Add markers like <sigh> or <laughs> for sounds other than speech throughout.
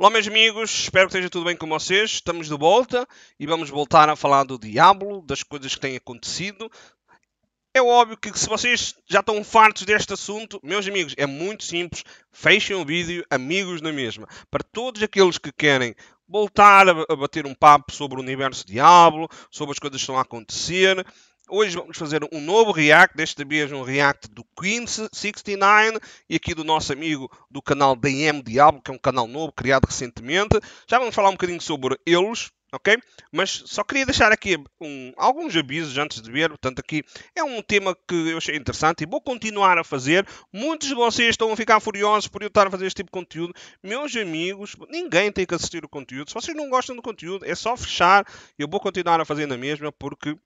Olá, meus amigos, espero que esteja tudo bem com vocês. Estamos de volta e vamos voltar a falar do Diablo, das coisas que têm acontecido. É óbvio que se vocês já estão fartos deste assunto, meus amigos, é muito simples. Fechem o vídeo, amigos na mesma. Para todos aqueles que querem voltar a bater um papo sobre o universo Diablo, sobre as coisas que estão a acontecer, Hoje vamos fazer um novo react, desta vez um react do Queen69 e aqui do nosso amigo do canal DM Diablo, que é um canal novo criado recentemente. Já vamos falar um bocadinho sobre eles, ok? Mas só queria deixar aqui um, alguns avisos antes de ver. Portanto, aqui é um tema que eu achei interessante e vou continuar a fazer. Muitos de vocês estão a ficar furiosos por eu estar a fazer este tipo de conteúdo. Meus amigos, ninguém tem que assistir o conteúdo. Se vocês não gostam do conteúdo, é só fechar. Eu vou continuar a fazer na mesma porque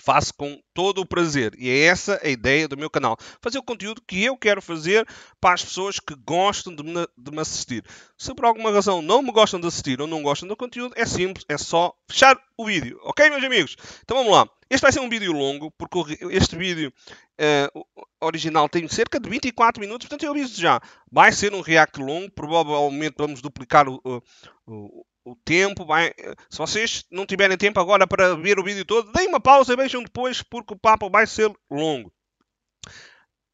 Faço com todo o prazer. E é essa a ideia do meu canal. Fazer o conteúdo que eu quero fazer para as pessoas que gostam de me, de me, assistir. Se por alguma razão não me gostam de assistir ou não gostam do conteúdo, é simples, é só fechar o vídeo. Ok, meus amigos? Então vamos lá. Este vai ser um vídeo longo, porque este vídeo uh, original tem cerca de 24 minutos, portanto eu aviso já. Vai ser um react longo, provavelmente vamos duplicar o, o o tempo vai. Se vocês não tiverem tempo agora para ver o vídeo todo, deem uma pausa e vejam depois, porque o papo vai ser longo.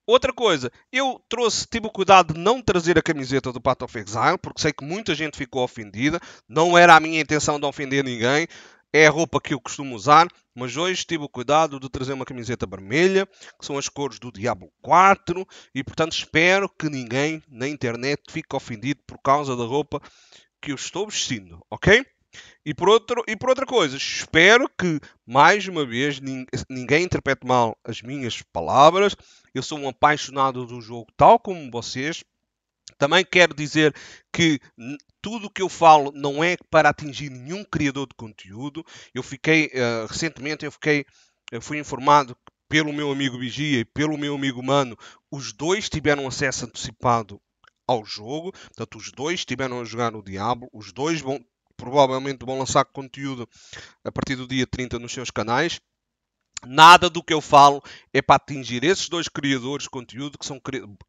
Outra coisa, eu trouxe, tive o cuidado de não trazer a camiseta do Path of Exile, porque sei que muita gente ficou ofendida. Não era a minha intenção de ofender ninguém. É a roupa que eu costumo usar, mas hoje tive o cuidado de trazer uma camiseta vermelha, que são as cores do Diablo 4, e portanto espero que ninguém na internet fique ofendido por causa da roupa que eu estou vestindo, ok? E por, outro, e por outra coisa, espero que, mais uma vez, ninguém interprete mal as minhas palavras. Eu sou um apaixonado do jogo, tal como vocês. Também quero dizer que tudo o que eu falo não é para atingir nenhum criador de conteúdo. Eu fiquei, uh, recentemente, eu fiquei, eu fui informado pelo meu amigo Vigia e pelo meu amigo Mano, os dois tiveram acesso antecipado ao jogo. Portanto, os dois estiveram a jogar no Diablo, os dois vão, provavelmente vão lançar conteúdo a partir do dia 30 nos seus canais. Nada do que eu falo é para atingir esses dois criadores de conteúdo, que são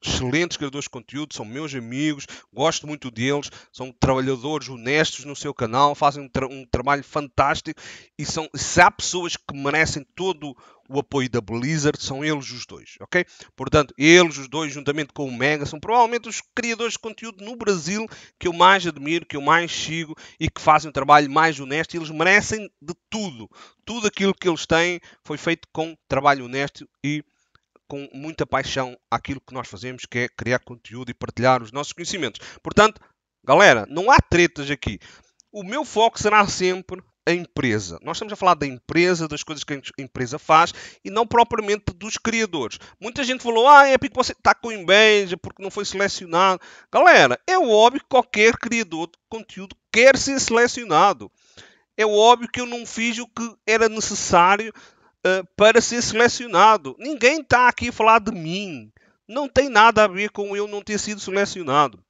excelentes criadores de conteúdo, são meus amigos, gosto muito deles, são trabalhadores honestos no seu canal, fazem um, tra um trabalho fantástico e são, se há pessoas que merecem todo o apoio da Blizzard, são eles os dois, ok? Portanto, eles os dois, juntamente com o Mega, são provavelmente os criadores de conteúdo no Brasil que eu mais admiro, que eu mais sigo e que fazem um trabalho mais honesto. Eles merecem de tudo. Tudo aquilo que eles têm foi feito com trabalho honesto e com muita paixão aquilo que nós fazemos, que é criar conteúdo e partilhar os nossos conhecimentos. Portanto, galera, não há tretas aqui. O meu foco será sempre a empresa. Nós estamos a falar da empresa, das coisas que a empresa faz e não propriamente dos criadores. Muita gente falou, ah, é porque você está com inveja, porque não foi selecionado. Galera, é óbvio que qualquer criador de conteúdo quer ser selecionado. É óbvio que eu não fiz o que era necessário uh, para ser selecionado. Ninguém está aqui a falar de mim. Não tem nada a ver com eu não ter sido selecionado.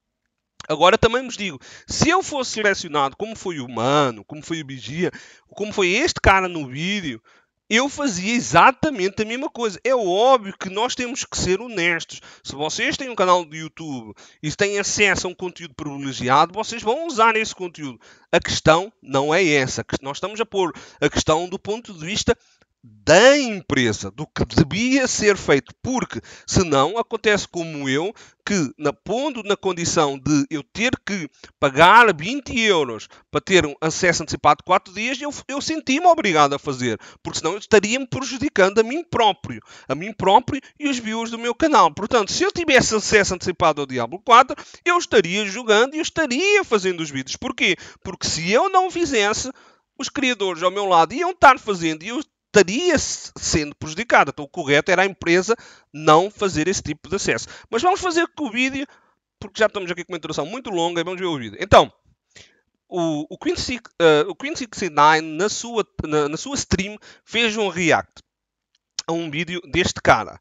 Agora também vos digo, se eu fosse selecionado como foi o Mano, como foi o Bigia, como foi este cara no vídeo, eu fazia exatamente a mesma coisa. É óbvio que nós temos que ser honestos. Se vocês têm um canal de YouTube e têm acesso a um conteúdo privilegiado, vocês vão usar esse conteúdo. A questão não é essa. Nós estamos a pôr a questão do ponto de vista da empresa, do que devia ser feito, porque senão acontece como eu, que na, pondo na condição de eu ter que pagar 20 euros para ter um acesso antecipado de 4 dias, eu, eu senti-me obrigado a fazer, porque senão eu estaria-me prejudicando a mim próprio, a mim próprio e os views do meu canal. Portanto, se eu tivesse acesso antecipado ao Diablo 4, eu estaria jogando e eu estaria fazendo os vídeos. Porquê? Porque se eu não fizesse, os criadores ao meu lado iam estar fazendo e eu estaria sendo prejudicada. Então, o correto era a empresa não fazer esse tipo de acesso. Mas vamos fazer com o vídeo, porque já estamos aqui com uma introdução muito longa e vamos ver o vídeo. Então, o, o, Queen, uh, o 69, na sua, na, na sua stream, fez um react a um vídeo deste cara.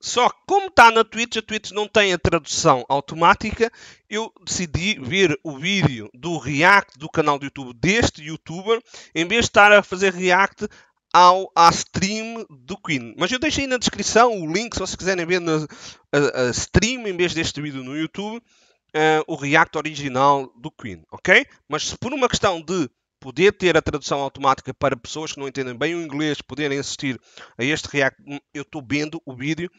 Só que como está na Twitch, a Twitch não tem a tradução automática, eu decidi ver o vídeo do React do canal do YouTube deste youtuber, em vez de estar a fazer React ao, à stream do Queen. Mas eu deixei na descrição o link, se vocês quiserem ver na, a, a stream em vez deste vídeo no YouTube, uh, o react original do Queen, ok? Mas se por uma questão de poder ter a tradução automática para pessoas que não entendem bem o inglês poderem assistir a este react, hum, eu estou vendo o vídeo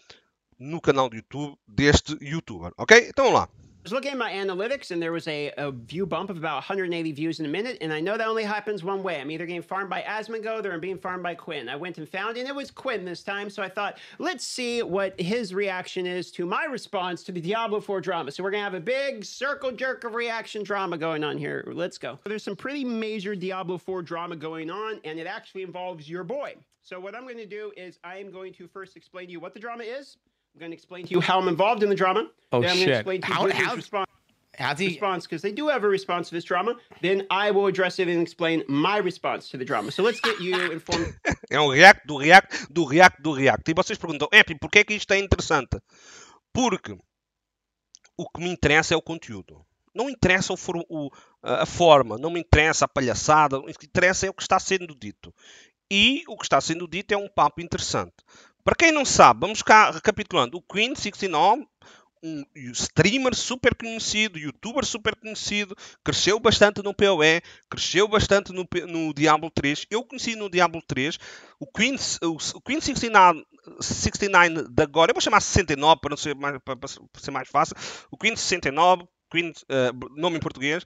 no canal do YouTube deste youtuber, ok? Então vamos lá. was looking at my analytics and there was a, a, view bump of about 180 views in a minute. And I know that only happens one way. I'm either getting farmed by Asmongold or I'm being farmed by Quinn. I went and found and it was Quinn this time. So I thought, let's see what his reaction is to my response to the Diablo 4 drama. So we're going to have a big circle jerk of reaction drama going on here. Let's go. There's some pretty major Diablo 4 drama going on, and it actually involves your boy. So what I'm going to do is I am going to first explain to you what the drama is, I'm going to explain to you how I'm involved in the drama. Oh then I'm shit! Explain to you how, how, response, how's he... response because they do have a response to this drama. Then I will address it and explain my response to the drama. So let's get you <laughs> informed. é um react do react do react do react. E vocês perguntam, Epi, por que é que isto é interessante? Porque o que me interessa é o conteúdo. Não interessa o, o, a forma, não me interessa a palhaçada, o que interessa é o que está sendo dito. E o que está sendo dito é um papo interessante. Para quem não sabe, vamos cá recapitulando. O Queen 69 um streamer super conhecido, youtuber super conhecido, cresceu bastante no PoE, cresceu bastante no, no Diablo 3. Eu conheci no Diablo 3 o Queen, o, o Queen 69, 69 de agora, eu vou chamar 69 para, não ser mais, para, para ser mais fácil. O Queen 69, Queen, uh, nome em português,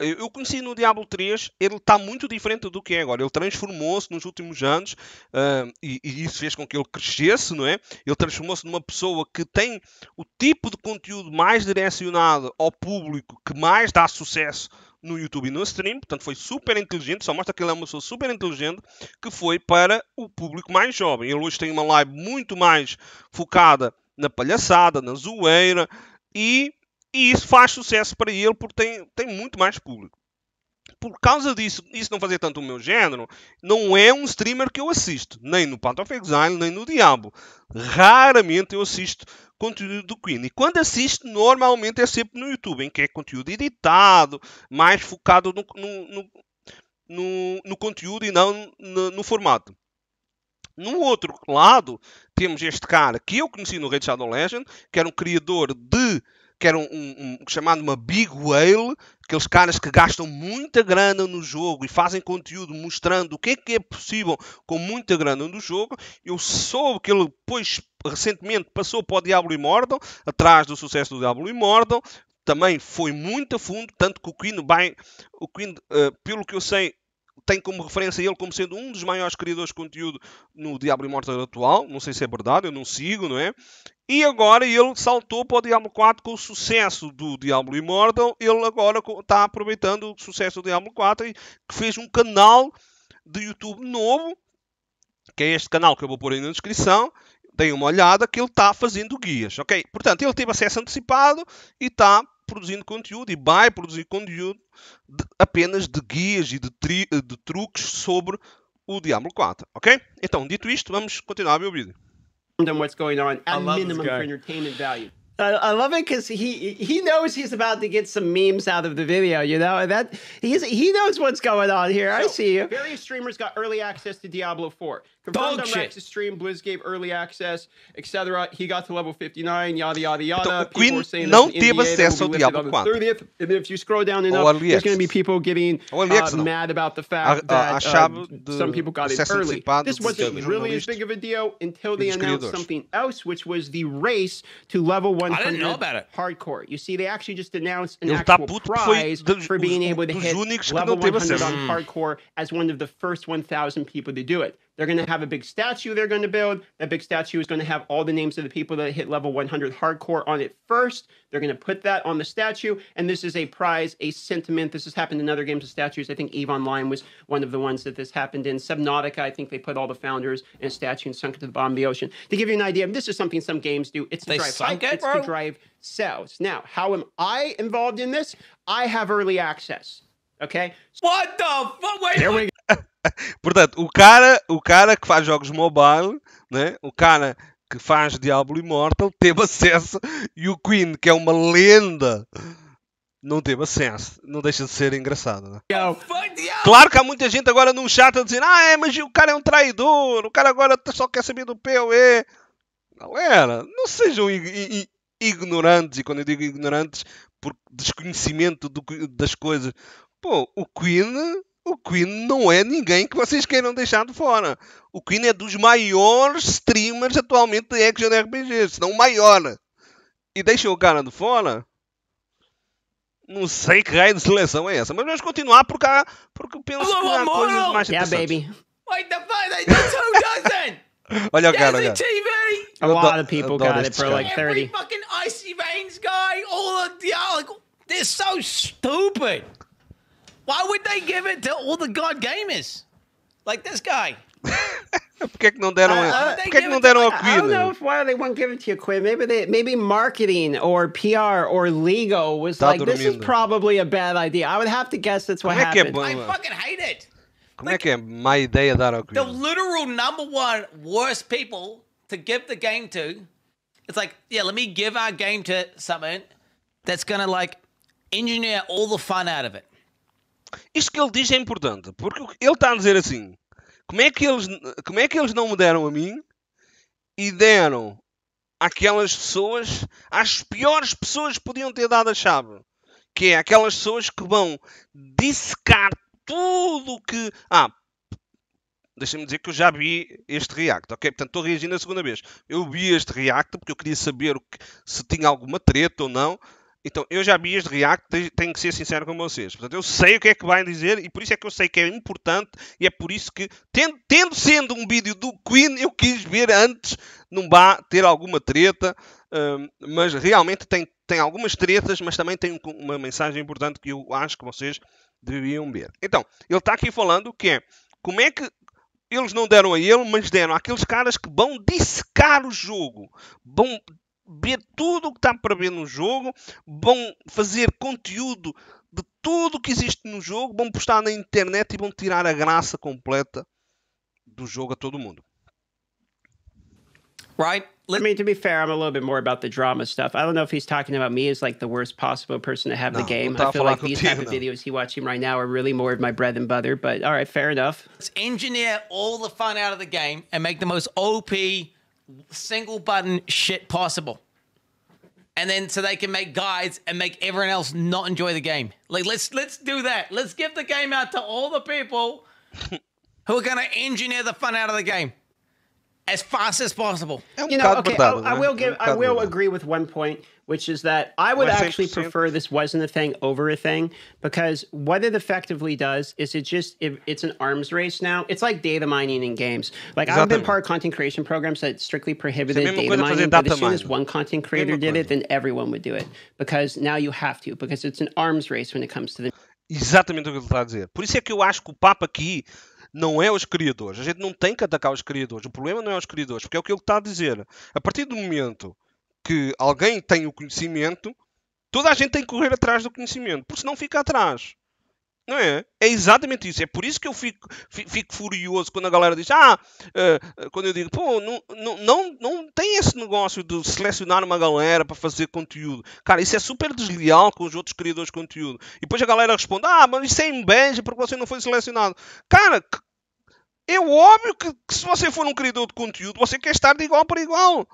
eu conheci no Diablo 3, ele está muito diferente do que é agora. Ele transformou-se nos últimos anos uh, e, e, isso fez com que ele crescesse, não é? Ele transformou-se numa pessoa que tem o tipo de conteúdo mais direcionado ao público que mais dá sucesso no YouTube e no stream. Portanto, foi super inteligente. Só mostra que ele é uma pessoa super inteligente que foi para o público mais jovem. Ele hoje tem uma live muito mais focada na palhaçada, na zoeira e e isso faz sucesso para ele porque tem, tem muito mais público. Por causa disso, isso não fazer tanto o meu género, não é um streamer que eu assisto, nem no Path of Exile, nem no Diabo. Raramente eu assisto conteúdo do Queen. E quando assisto, normalmente é sempre no YouTube, em que é conteúdo editado, mais focado no, no, no, no conteúdo e não no formato. No outro lado, temos este cara que eu conheci no Red Shadow Legend, que era um criador de que era um, um, um, chamado uma big whale, aqueles caras que gastam muita grana no jogo e fazem conteúdo mostrando o que é que é possível com muita grana no jogo. Eu soube que ele depois recentemente passou para o Diablo Immortal, atrás do sucesso do Diablo Immortal, também foi muito a fundo, tanto que o Queen, vai, o Queen uh, pelo que eu sei, tem como referência ele como sendo um dos maiores criadores de conteúdo no Diablo Immortal atual. Não sei se é verdade, eu não sigo, não é? E agora ele saltou para o Diablo 4 com o sucesso do Diablo Immortal. Ele agora está aproveitando o sucesso do Diablo 4 e fez um canal de YouTube novo, que é este canal que eu vou pôr aí na descrição. Deem uma olhada que ele está fazendo guias, ok? Portanto, ele teve acesso antecipado e está produzindo conteúdo e vai produzir conteúdo de, apenas de guias e de, tri, de truques sobre o Diablo 4, ok? Então, dito isto, vamos continuar a ver o vídeo. I, I love it because he he knows he's about to get some memes out of the video, you know, and that he's he knows what's going on here. So, I see you. Various streamers got early access to Diablo 4. Confirmed Dog on Rex's stream, Blizz gave early access, etc. He got to level 59, yada yada yada. Então, people were saying não teve acesso ao Diablo 4. 30th, and if you scroll down enough, there's going to be people getting uh, mad about the fact a, uh, a, that uh, some people got it early. This wasn't really as big of a deal until they announced something else, which was the race to level 1 I didn't know about it. Hardcore. You see, they actually just announced an Ele actual tá prize do, for being able to hit level 100 on mm. hardcore as one of the first 1,000 people to do it. They're going to have a big statue they're going to build. That big statue is going to have all the names of the people that hit level 100 hardcore on it first. They're going to put that on the statue. And this is a prize, a sentiment. This has happened in other games of statues. I think Eve Online was one of the ones that this happened in. Subnautica, I think they put all the founders in a statue and sunk it to the bottom of the ocean. To give you an idea, this is something some games do. It's to drive sunk it, it's bro? to drive sales. Now, how am I involved in this? I have early access. ok? What the fuck? Wait, what? <laughs> Portanto, o cara, o cara que faz jogos mobile, né? o cara que faz Diablo Immortal, teve acesso e o Queen, que é uma lenda, não teve acesso. Não deixa de ser engraçado. Né? Claro que há muita gente agora num chat a dizer: Ah, é, mas o cara é um traidor, o cara agora só quer saber do PoE. Galera, não sejam ignorantes, e quando eu digo ignorantes, por desconhecimento do, das coisas, Pô, o Queen o Queen não é ninguém que vocês queiram deixar de fora. O Queen é dos maiores streamers atualmente de action RPG, se não o maior. E deixam o cara de fora? Não sei que raio de seleção é essa, mas vamos continuar porque, cá, porque penso Hello, que há coisas mais yeah, interessantes. Yeah, baby. Wait the fuck, that's who doesn't! <laughs> Olha o cara, olha. TV. A lot of people got it, for like 30. Every fucking Icy Veins guy, all of the, like, they're so stupid! Why would they give it to all the god gamers? Like this guy. <laughs> Por que, que não deram, uh, uh por que, não deram like, I don't know if why they won't give it to you, Quinn. Maybe they, maybe marketing or PR or legal was tá like, dormindo. this is probably a bad idea. I would have to guess that's what Como happened. É é I fucking hate it. Como like, é que é má ideia dar ao The literal number one worst people to give the game to. It's like, yeah, let me give our game to something that's gonna like engineer all the fun out of it. Isto que ele diz é importante, porque ele está a dizer é assim: como é que eles, como é que eles não me deram a mim e deram àquelas pessoas, às piores pessoas que podiam ter dado a chave? Que é aquelas pessoas que vão dissecar tudo o que. Ah, deixem-me dizer que eu já vi este react, ok? Portanto, estou reagindo a segunda vez. Eu vi este react porque eu queria saber que, se tinha alguma treta ou não. Então, eu já vi este React, tenho que ser sincero com vocês. Portanto, eu sei o que é que vai dizer e por isso é que eu sei que é importante e é por isso que, tendo, tendo sendo um vídeo do Queen, eu quis ver antes, não vá ter alguma treta, hum, mas realmente tem, tem algumas tretas, mas também tem uma mensagem importante que eu acho que vocês deviam ver. Então, ele está aqui falando que é como é que eles não deram a ele, mas deram àqueles caras que vão dissecar o jogo, vão ver tudo o que está para ver no jogo, vão fazer conteúdo de tudo o que existe no jogo, vão postar na internet e vão tirar a graça completa do jogo a todo mundo. Right. Let I mean, to be fair, I'm a little bit more about the drama stuff. I don't know if he's talking about me as like the worst possible person to have the game. I feel like these type of videos he's watching right now are really more of my bread and butter. But all right, fair enough. Let's engineer all the fun out of the game and make the most OP single button shit possible. And then so they can make guides and make everyone else not enjoy the game. Like let's let's do that. Let's give the game out to all the people <laughs> who are gonna engineer the fun out of the game as fast as possible. You know, okay, I'll, I will give. I will agree with one point, which is that I would actually prefer this wasn't a thing over a thing because what it effectively does is it just it, it's an arms race now. It's like data mining in games. Like I've been part of content creation programs that strictly prohibited data mining, but as soon as one content creator did it, then everyone would do it because now you have to because it's an arms race when it comes to the. Exatamente o que ele está a dizer. Por isso é que eu acho que o papo aqui não é os criadores. A gente não tem que atacar os criadores. O problema não é os criadores, porque é o que ele está a dizer. A partir do momento que alguém tem o conhecimento, toda a gente tem que correr atrás do conhecimento, porque senão fica atrás. Não é? É exatamente isso. É por isso que eu fico, fico furioso quando a galera diz: Ah, eh, quando eu digo, pô, não, não, não tem esse negócio de selecionar uma galera para fazer conteúdo. Cara, isso é super desleal com os outros criadores de conteúdo. E depois a galera responde: Ah, mas isso é inveja porque você não foi selecionado. Cara, é óbvio que, que se você for um criador de conteúdo, você quer estar de igual para igual.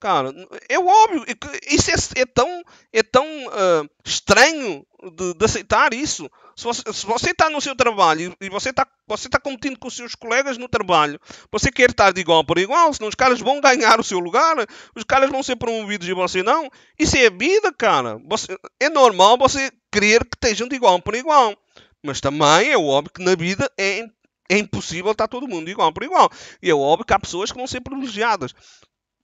Cara, é óbvio. Isso é, é tão, é tão uh, estranho de, de, aceitar isso. Se você, está no seu trabalho e você está você tá competindo com os seus colegas no trabalho, você quer estar de igual para igual, senão os caras vão ganhar o seu lugar, os caras vão ser promovidos e você não. Isso é vida, cara. Você, é normal você querer que estejam de igual para igual. Mas também é óbvio que na vida é é impossível estar todo mundo igual para igual. E é óbvio que há pessoas que vão ser privilegiadas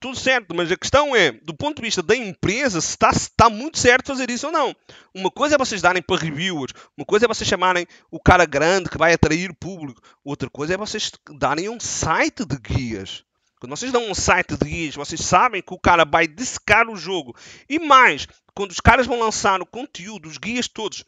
tudo certo, mas a questão é, do ponto de vista da empresa, se está, se tá muito certo fazer isso ou não. Uma coisa é vocês darem para reviewers, uma coisa é vocês chamarem o cara grande que vai atrair público, outra coisa é vocês darem um site de guias. Quando vocês dão um site de guias, vocês sabem que o cara vai dissecar o jogo. E mais, quando os caras vão lançar o conteúdo, os guias todos,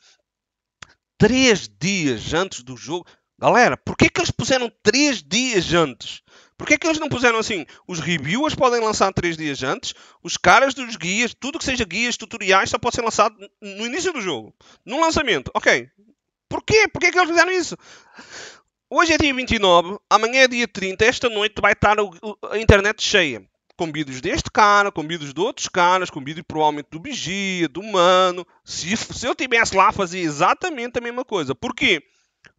três dias antes do jogo. Galera, porquê que eles puseram três dias antes? Porquê é que eles não puseram assim? Os reviewers podem lançar três dias antes, os caras dos guias, tudo que seja guias, tutoriais, só pode ser lançado no início do jogo, no lançamento. Ok. Porquê? Porquê é que eles fizeram isso? Hoje é dia 29, amanhã é dia 30, esta noite vai estar a internet cheia. Com vídeos deste cara, com vídeos de outros caras, com vídeo provavelmente do Bigia, do Mano. Se, se eu estivesse lá, fazia exatamente a mesma coisa. Porquê?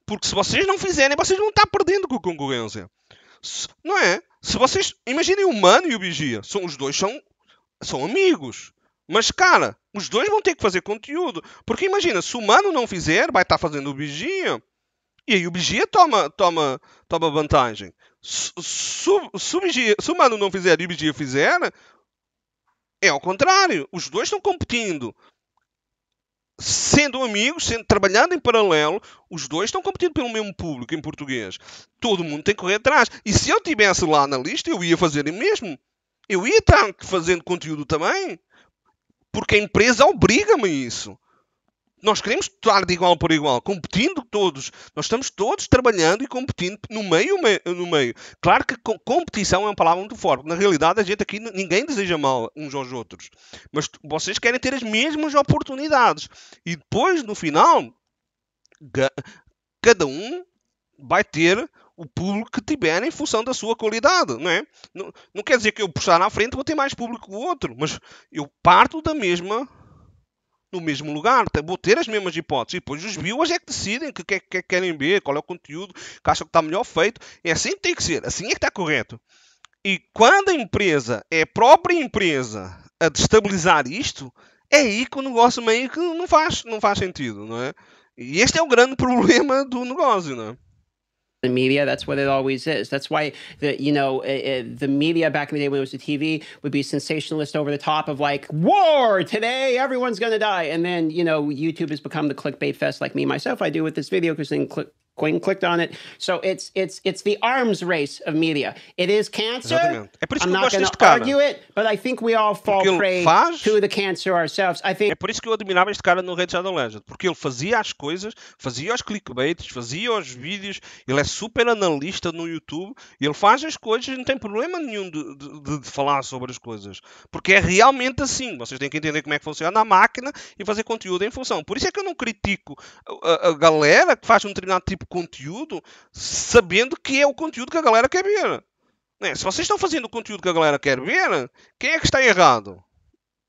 Porque se vocês não fizerem, vocês vão estar perdendo com a concorrência. Se, não é? Se vocês. Imaginem o Mano e o Vigia. São, os dois são, são amigos. Mas, cara, os dois vão ter que fazer conteúdo. Porque imagina, se o Mano não fizer, vai estar fazendo o Vigia. E aí o Vigia toma, toma, toma vantagem. Se, se, se, o Bigia, se, o Mano não fizer e o Vigia fizer, é ao contrário. Os dois estão competindo sendo amigos, sendo trabalhando em paralelo, os dois estão competindo pelo mesmo público em português. Todo mundo tem que correr atrás. E se eu tivesse lá na lista, eu ia fazer mesmo. Eu ia estar fazendo conteúdo também. Porque a empresa obriga-me a isso nós queremos estar de igual por igual, competindo todos. Nós estamos todos trabalhando e competindo no meio. No meio. Claro que competição é uma palavra muito forte. Na realidade, a gente aqui, ninguém deseja mal uns aos outros. Mas vocês querem ter as mesmas oportunidades. E depois, no final, cada um vai ter o público que tiver em função da sua qualidade, não é? Não, não quer dizer que eu puxar na frente vou ter mais público que o outro, mas eu parto da mesma no mesmo lugar. Vou ter as mesmas hipóteses. E depois os viewers é que decidem o que, que, que, querem ver, qual é o conteúdo, que acham que está melhor feito. É assim que tem que ser, assim é que está correto. E quando a empresa, é a própria empresa, a destabilizar isto, é aí que o negócio meio que não faz, não faz sentido, não é? E este é o grande <laughs> problema do negócio, não é? the media that's what it always is that's why the you know eh, eh, the media back in the day when it was the tv would be sensationalist over the top of like war today everyone's gonna die and then you know youtube has become the clickbait fest like me myself i do with this video because then click Coin clicked on it. So it's it's it's the arms race of media. It is cancer. É por isso I'm que eu gosto deste It, but I think we all fall prey faz... to the cancer ourselves. I think... É por isso que eu admirava este cara no Red Shadow Legend, porque ele fazia as coisas, fazia os clickbaits, fazia os vídeos, ele é super analista no YouTube, e ele faz as coisas e não tem problema nenhum de, de, de falar sobre as coisas. Porque é realmente assim. Vocês têm que entender como é que funciona a máquina e fazer conteúdo em função. Por isso é que eu não critico a, a galera que faz um determinado tipo conteúdo sabendo que é o conteúdo que a galera quer ver. Né? Se vocês estão fazendo o conteúdo que a galera quer ver, quem é que está errado?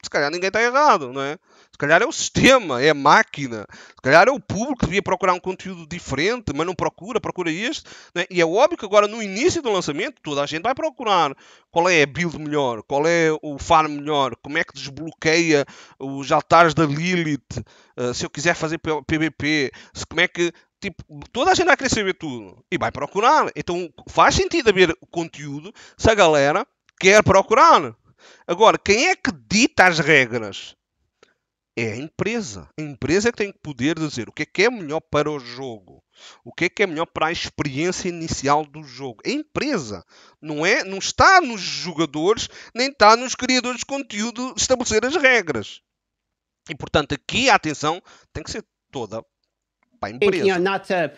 Se calhar ninguém está errado, não é? Se calhar é o sistema, é a máquina. Se calhar é o público que devia procurar um conteúdo diferente, mas não procura, procura este. É? E é óbvio que agora, no início do lançamento, toda a gente vai procurar qual é a build melhor, qual é o farm melhor, como é que desbloqueia os altares da Lilith, eh, se eu quiser fazer PVP, como é que tipo, toda a gente vai querer saber tudo e vai procurar. Então faz sentido haver conteúdo se a galera quer procurar. Agora, quem é que dita as regras? É a empresa. A empresa é que tem que poder dizer o que é que é melhor para o jogo, o que é que é melhor para a experiência inicial do jogo. A empresa não é, não está nos jogadores, nem está nos criadores de conteúdo estabelecer as regras. E portanto aqui a atenção tem que ser toda you know, not to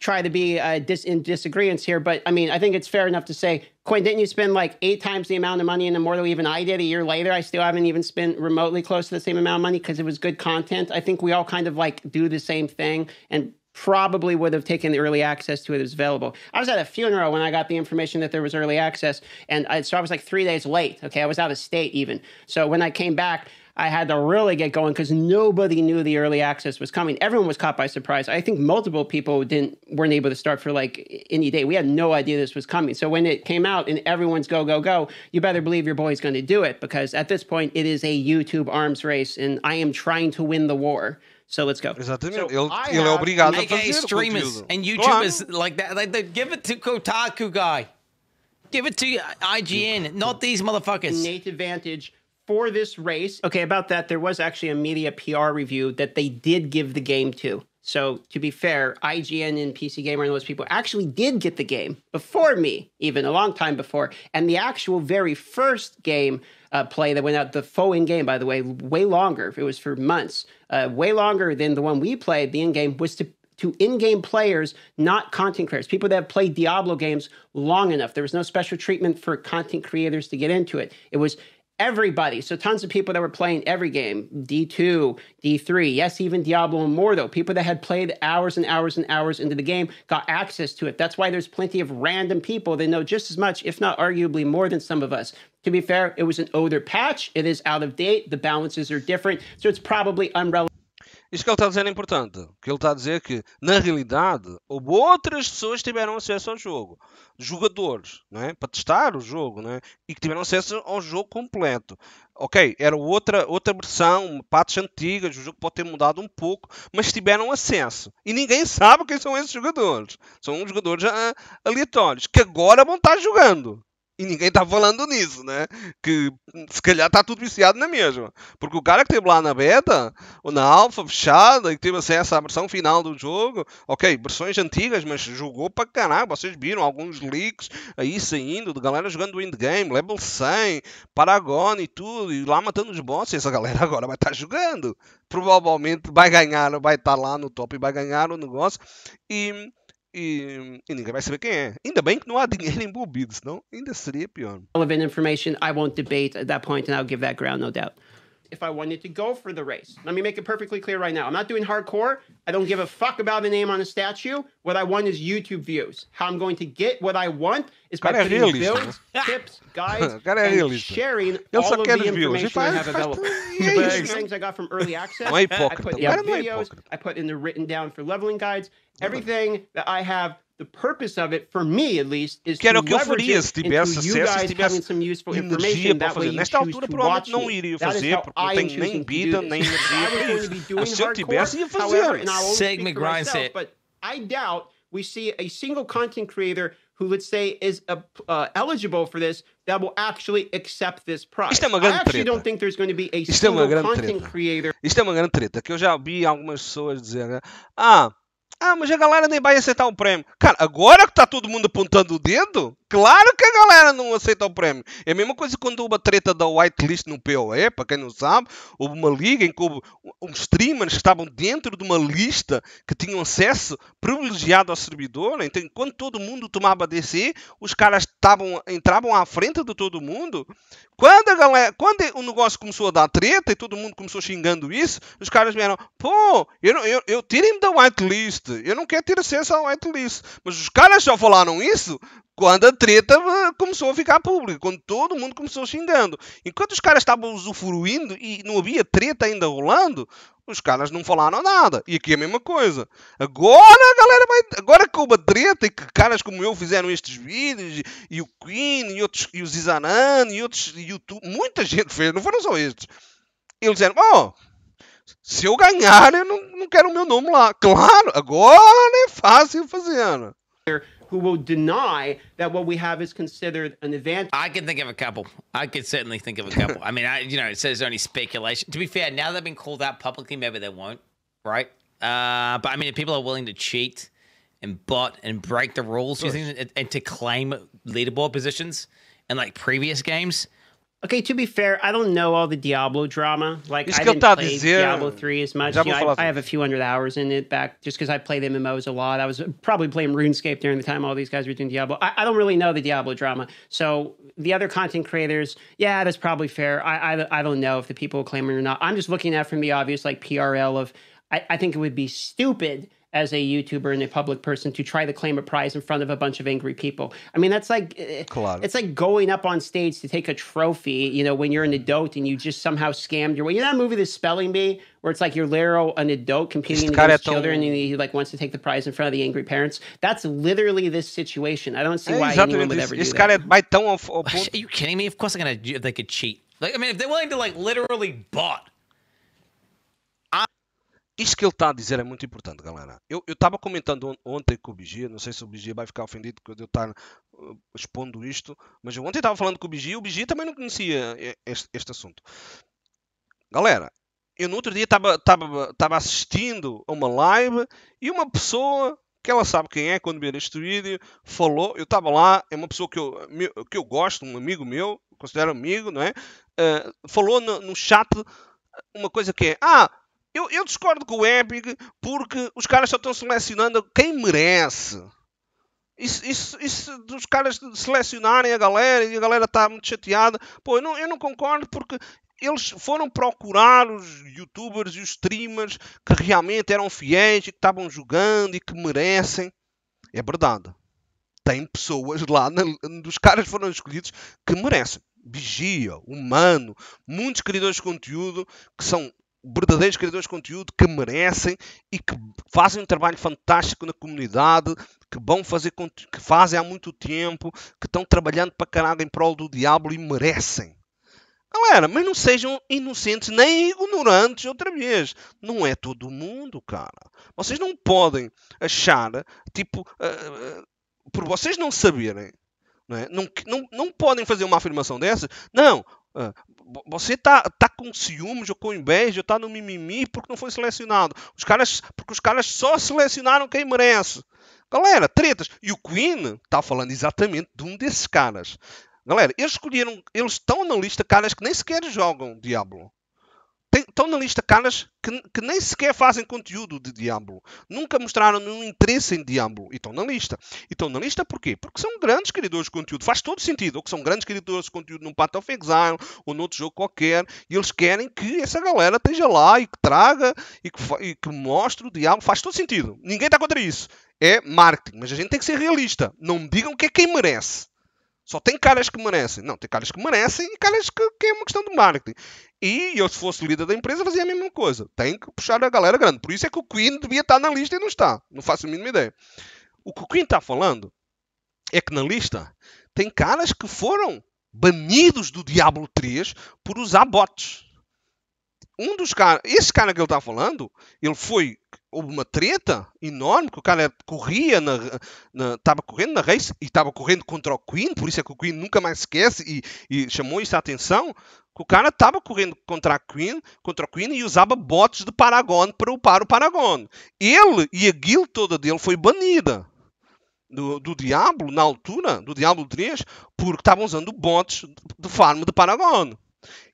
try to be uh, dis- in disagreements here, but I mean, I think it's fair enough to say, Quinn, didn't you spend like eight times the amount of money in Immortal even I did a year later? I still haven't even spent remotely close to the same amount of money because it was good content. I think we all kind of like do the same thing and probably would have taken the early access to it as available. I was at a funeral when I got the information that there was early access, and I, so I was like three days late. Okay, I was out of state even. So when I came back, I had to really get going because nobody knew the early access was coming. Everyone was caught by surprise. I think multiple people didn't weren't able to start for like any day. We had no idea this was coming. So when it came out and everyone's go go go, you better believe your boy's going to do it because at this point it is a YouTube arms race, and I am trying to win the war. So let's go. Exatamente. So ele ele é obrigado a fazer streamers and YouTubers like that. Like, they give it to Kotaku guy. Give it to IGN, not these motherfuckers. Nate Advantage for this race. Okay, about that, there was actually a media PR review that they did give the game to. So to be fair, IGN and PC Gamer and those people actually did get the game before me, even a long time before. And the actual very first game uh, play that went out, the faux in game, by the way, way longer. It was for months, uh, way longer than the one we played. The in game was to to in-game players, not content creators. People that have played Diablo games long enough. There was no special treatment for content creators to get into it. It was everybody. So tons of people that were playing every game, D2, D3, yes, even Diablo and more. Though People that had played hours and hours and hours into the game got access to it. That's why there's plenty of random people that know just as much, if not arguably more than some of us. To be fair, it was an older patch. It is out of date. The balances are different. So it's probably unrelevant Isto que ele está dizendo é importante. Que ele está a dizer que, na realidade, houve outras pessoas que tiveram acesso ao jogo. Jogadores, não é? Para testar o jogo, não é? E que tiveram acesso ao jogo completo. Ok, era outra, outra versão, partes antigas, o jogo pode ter mudado um pouco, mas tiveram acesso. E ninguém sabe quem são esses jogadores. São jogadores ah, aleatórios, que agora vão estar jogando. E ninguém está falando nisso, né? Que se calhar está tudo viciado na mesma. Porque o cara que esteve lá na beta, ou na alfa fechada, e teve acesso à versão final do jogo, ok, versões antigas, mas jogou para caralho. Vocês viram alguns leaks aí saindo de galera jogando o endgame, level 100, Paragon e tudo, e lá matando os bosses. Essa galera <laughs> agora vai estar tá jogando. Provavelmente vai ganhar, vai estar tá lá no top e vai ganhar o negócio. E e, e, ninguém vai saber quem é. Ainda bem que não há dinheiro <laughs> envolvido, senão ainda seria pior. Relevant information, I won't debate at that point and I'll give that ground, no doubt. if I wanted to go for the race. Let me make it perfectly clear right now. I'm not doing hardcore. I don't give a fuck about the name on a statue. What I want is YouTube views. How I'm going to get what I want is by putting builds, <laughs> tips, guides, <laughs> and sharing all of the information I have available. These things I got from early access. I put in videos. I put in the written down for leveling guides. Everything that I have the purpose of it, for me at least, is que to leverage it into you guys se some useful energia para fazer. Nesta altura, watch não That is fazer, porque não tem nem vida, nem energia para isso. Se eu tivesse, ia fazer. Seg McGrind said. But I doubt we see a single content creator who, let's say, is uh, uh, eligible for this that will actually accept this prize. Isto é uma grande I actually treta. don't think there's going to be a Isto single é uma grande content treta. creator. Isto é uma grande treta que eu já vi algumas pessoas dizer, ah, Ah, mas a galera nem vai aceitar o um prêmio. Cara, agora que tá todo mundo apontando o dedo, Claro que a galera não aceita o prémio. É a mesma coisa quando houve a treta da whitelist no POE, para quem não sabe, houve uma liga em que houve uns streamers que estavam dentro de uma lista que tinham acesso privilegiado ao servidor. Então, enquanto todo mundo tomava DC, os caras entravam à frente de todo mundo. Quando, a galera, quando o negócio começou a dar treta e todo mundo começou xingando isso, os caras vieram: pô, eu, eu, eu tirei-me da whitelist, eu não quero ter acesso à whitelist. Mas os caras só falaram isso quando a treta ah, começou a ficar pública, quando todo mundo começou xingando. Enquanto os caras estavam usufruindo e não havia treta ainda rolando, os caras não falaram nada. E aqui é a mesma coisa. Agora a galera vai. Agora que houve a treta e que caras como eu fizeram estes vídeos, e, e o Queen, e, outros, e o Zizanan, e outros YouTube. Muita gente fez, não foram só estes. Eles disseram: Oh, se eu ganhar, eu não, não quero o meu nome lá. Claro, agora é fácil fazer. who will deny that what we have is considered an advantage. I can think of a couple. I could certainly think of a couple. I mean, I you know, it says only speculation. To be fair, now they've been called out publicly, maybe they won't, right? Uh, but I mean, if people are willing to cheat and bot and break the rules, and, and to claim leaderboard positions in like previous games – Okay, to be fair, I don't know all the Diablo drama. Like I didn't play Diablo three as much. You know, I, I, have a few hundred hours in it back just because I played MMOs a lot. I was probably playing RuneScape during the time all these guys were doing Diablo. I, I don't really know the Diablo drama. So the other content creators, yeah, that's probably fair. I, I, I don't know if the people claim it or not. I'm just looking at from the obvious like PRL of I, I think it would be stupid as a YouTuber and a public person to try to claim a prize in front of a bunch of angry people. I mean, that's like eh, it's like going up on stage to take a trophy. You know, when you're an adult and you just somehow scammed your way. You know that movie, The Spelling Bee, where it's like you're literal an adult competing it's against children and he like wants to take the prize in front of the angry parents. That's literally this situation. I don't see why exactly. anyone would ever this, do this that. Cara é tão Are you kidding me? Of course, I'm gonna. They could cheat. Like, I mean, if they're willing to like literally bot Isto que ele está a dizer é muito importante, galera. Eu estava comentando ontem com o Bigia, não sei se o Bigia vai ficar ofendido quando eu estar tá, uh, expondo isto, mas eu ontem estava falando com o Bigia e o Bigia também não conhecia eh, este, este assunto. Galera, eu no outro dia estava assistindo a uma live e uma pessoa que ela sabe quem é quando viu este vídeo falou eu estava lá é uma pessoa que eu que eu gosto um amigo meu considero amigo não é uh, falou no, no, chat uma coisa que é ah eu, eu, discordo com o Epic porque os caras só estão selecionando quem merece. Isso, isso, isso dos caras selecionarem a galera e a galera está muito chateada. Pô, eu não, eu não concordo porque eles foram procurar os youtubers e os streamers que realmente eram fiéis e que estavam jogando e que merecem. É verdade. Tem pessoas lá, na, dos caras foram escolhidos que merecem. Vigia, Humano, muitos criadores de conteúdo que são verdadeiros criadores de conteúdo que merecem e que fazem um trabalho fantástico na comunidade, que vão fazer que fazem há muito tempo, que estão trabalhando para caralho em prol do diabo e merecem. Galera, mas não sejam inocentes nem ignorantes outra vez. Não é todo mundo, cara. Vocês não podem achar, tipo, uh, uh, por vocês não saberem, não, é? não, não, não podem fazer uma afirmação dessa. Não, você tá, tá com ciúmes ou com inveja, ou tá no mimimi porque não foi selecionado. Os caras, porque os caras só selecionaram quem merece. Galera, tretas. E o Queen está falando exatamente de um desses caras. Galera, eles escolheram, eles estão na lista caras que nem sequer jogam Diablo estão na lista caras que, que, nem sequer fazem conteúdo de Diablo. Nunca mostraram nenhum interesse em Diablo. E estão na lista. E estão na lista porquê? Porque são grandes criadores de conteúdo. Faz todo sentido. Ou que são grandes criadores de conteúdo num Path of Exile ou noutro jogo qualquer. E eles querem que essa galera esteja lá e que traga e que, e que mostre o Diablo. Faz todo sentido. Ninguém está contra isso. É marketing. Mas a gente tem que ser realista. Não me digam o que é quem merece. Só tem caras que merecem. Não, tem caras que merecem e caras que, que, é uma questão de marketing. E eu, se fosse líder da empresa, fazia a mesma coisa. Tem que puxar a galera grande. Por isso é que o Queen devia estar na lista e não está. Não faço a mínima ideia. O que o Queen está falando é que na lista tem caras que foram banidos do Diablo 3 por usar bots. Um dos caras, esse cara que ele está falando, ele foi houve uma treta enorme, que o cara corria, na, na, estava correndo na race e estava correndo contra o Queen, por isso é que o Queen nunca mais esquece e, e chamou isso a atenção, que o cara estava correndo contra, a Queen, contra o Queen e usava botes de Paragon para upar o Paragon. Ele e a guild toda dele foi banida. Do, do Diablo, na altura, do Diablo 3, porque estavam usando bots de farm de Paragon.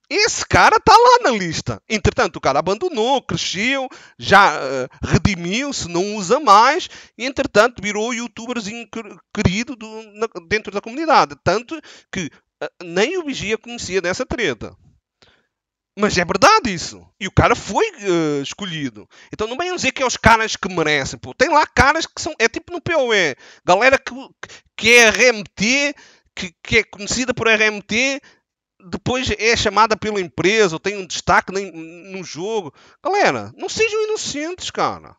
Esse cara está lá na lista. Entretanto, o cara abandonou, cresceu, já uh, redimiu-se, não usa mais, e entretanto virou youtuberzinho querido do, na, dentro da comunidade. Tanto que uh, nem o Vigia conhecia dessa treta. Mas é verdade isso. E o cara foi uh, escolhido. Então não venham dizer que é os caras que merecem. Pô. Tem lá caras que são. É tipo no POE. Galera que, que é RMT que, que, é conhecida por RMT, depois é chamada pela empresa, ou tem um destaque no jogo. Galera, não sejam inocentes, cara.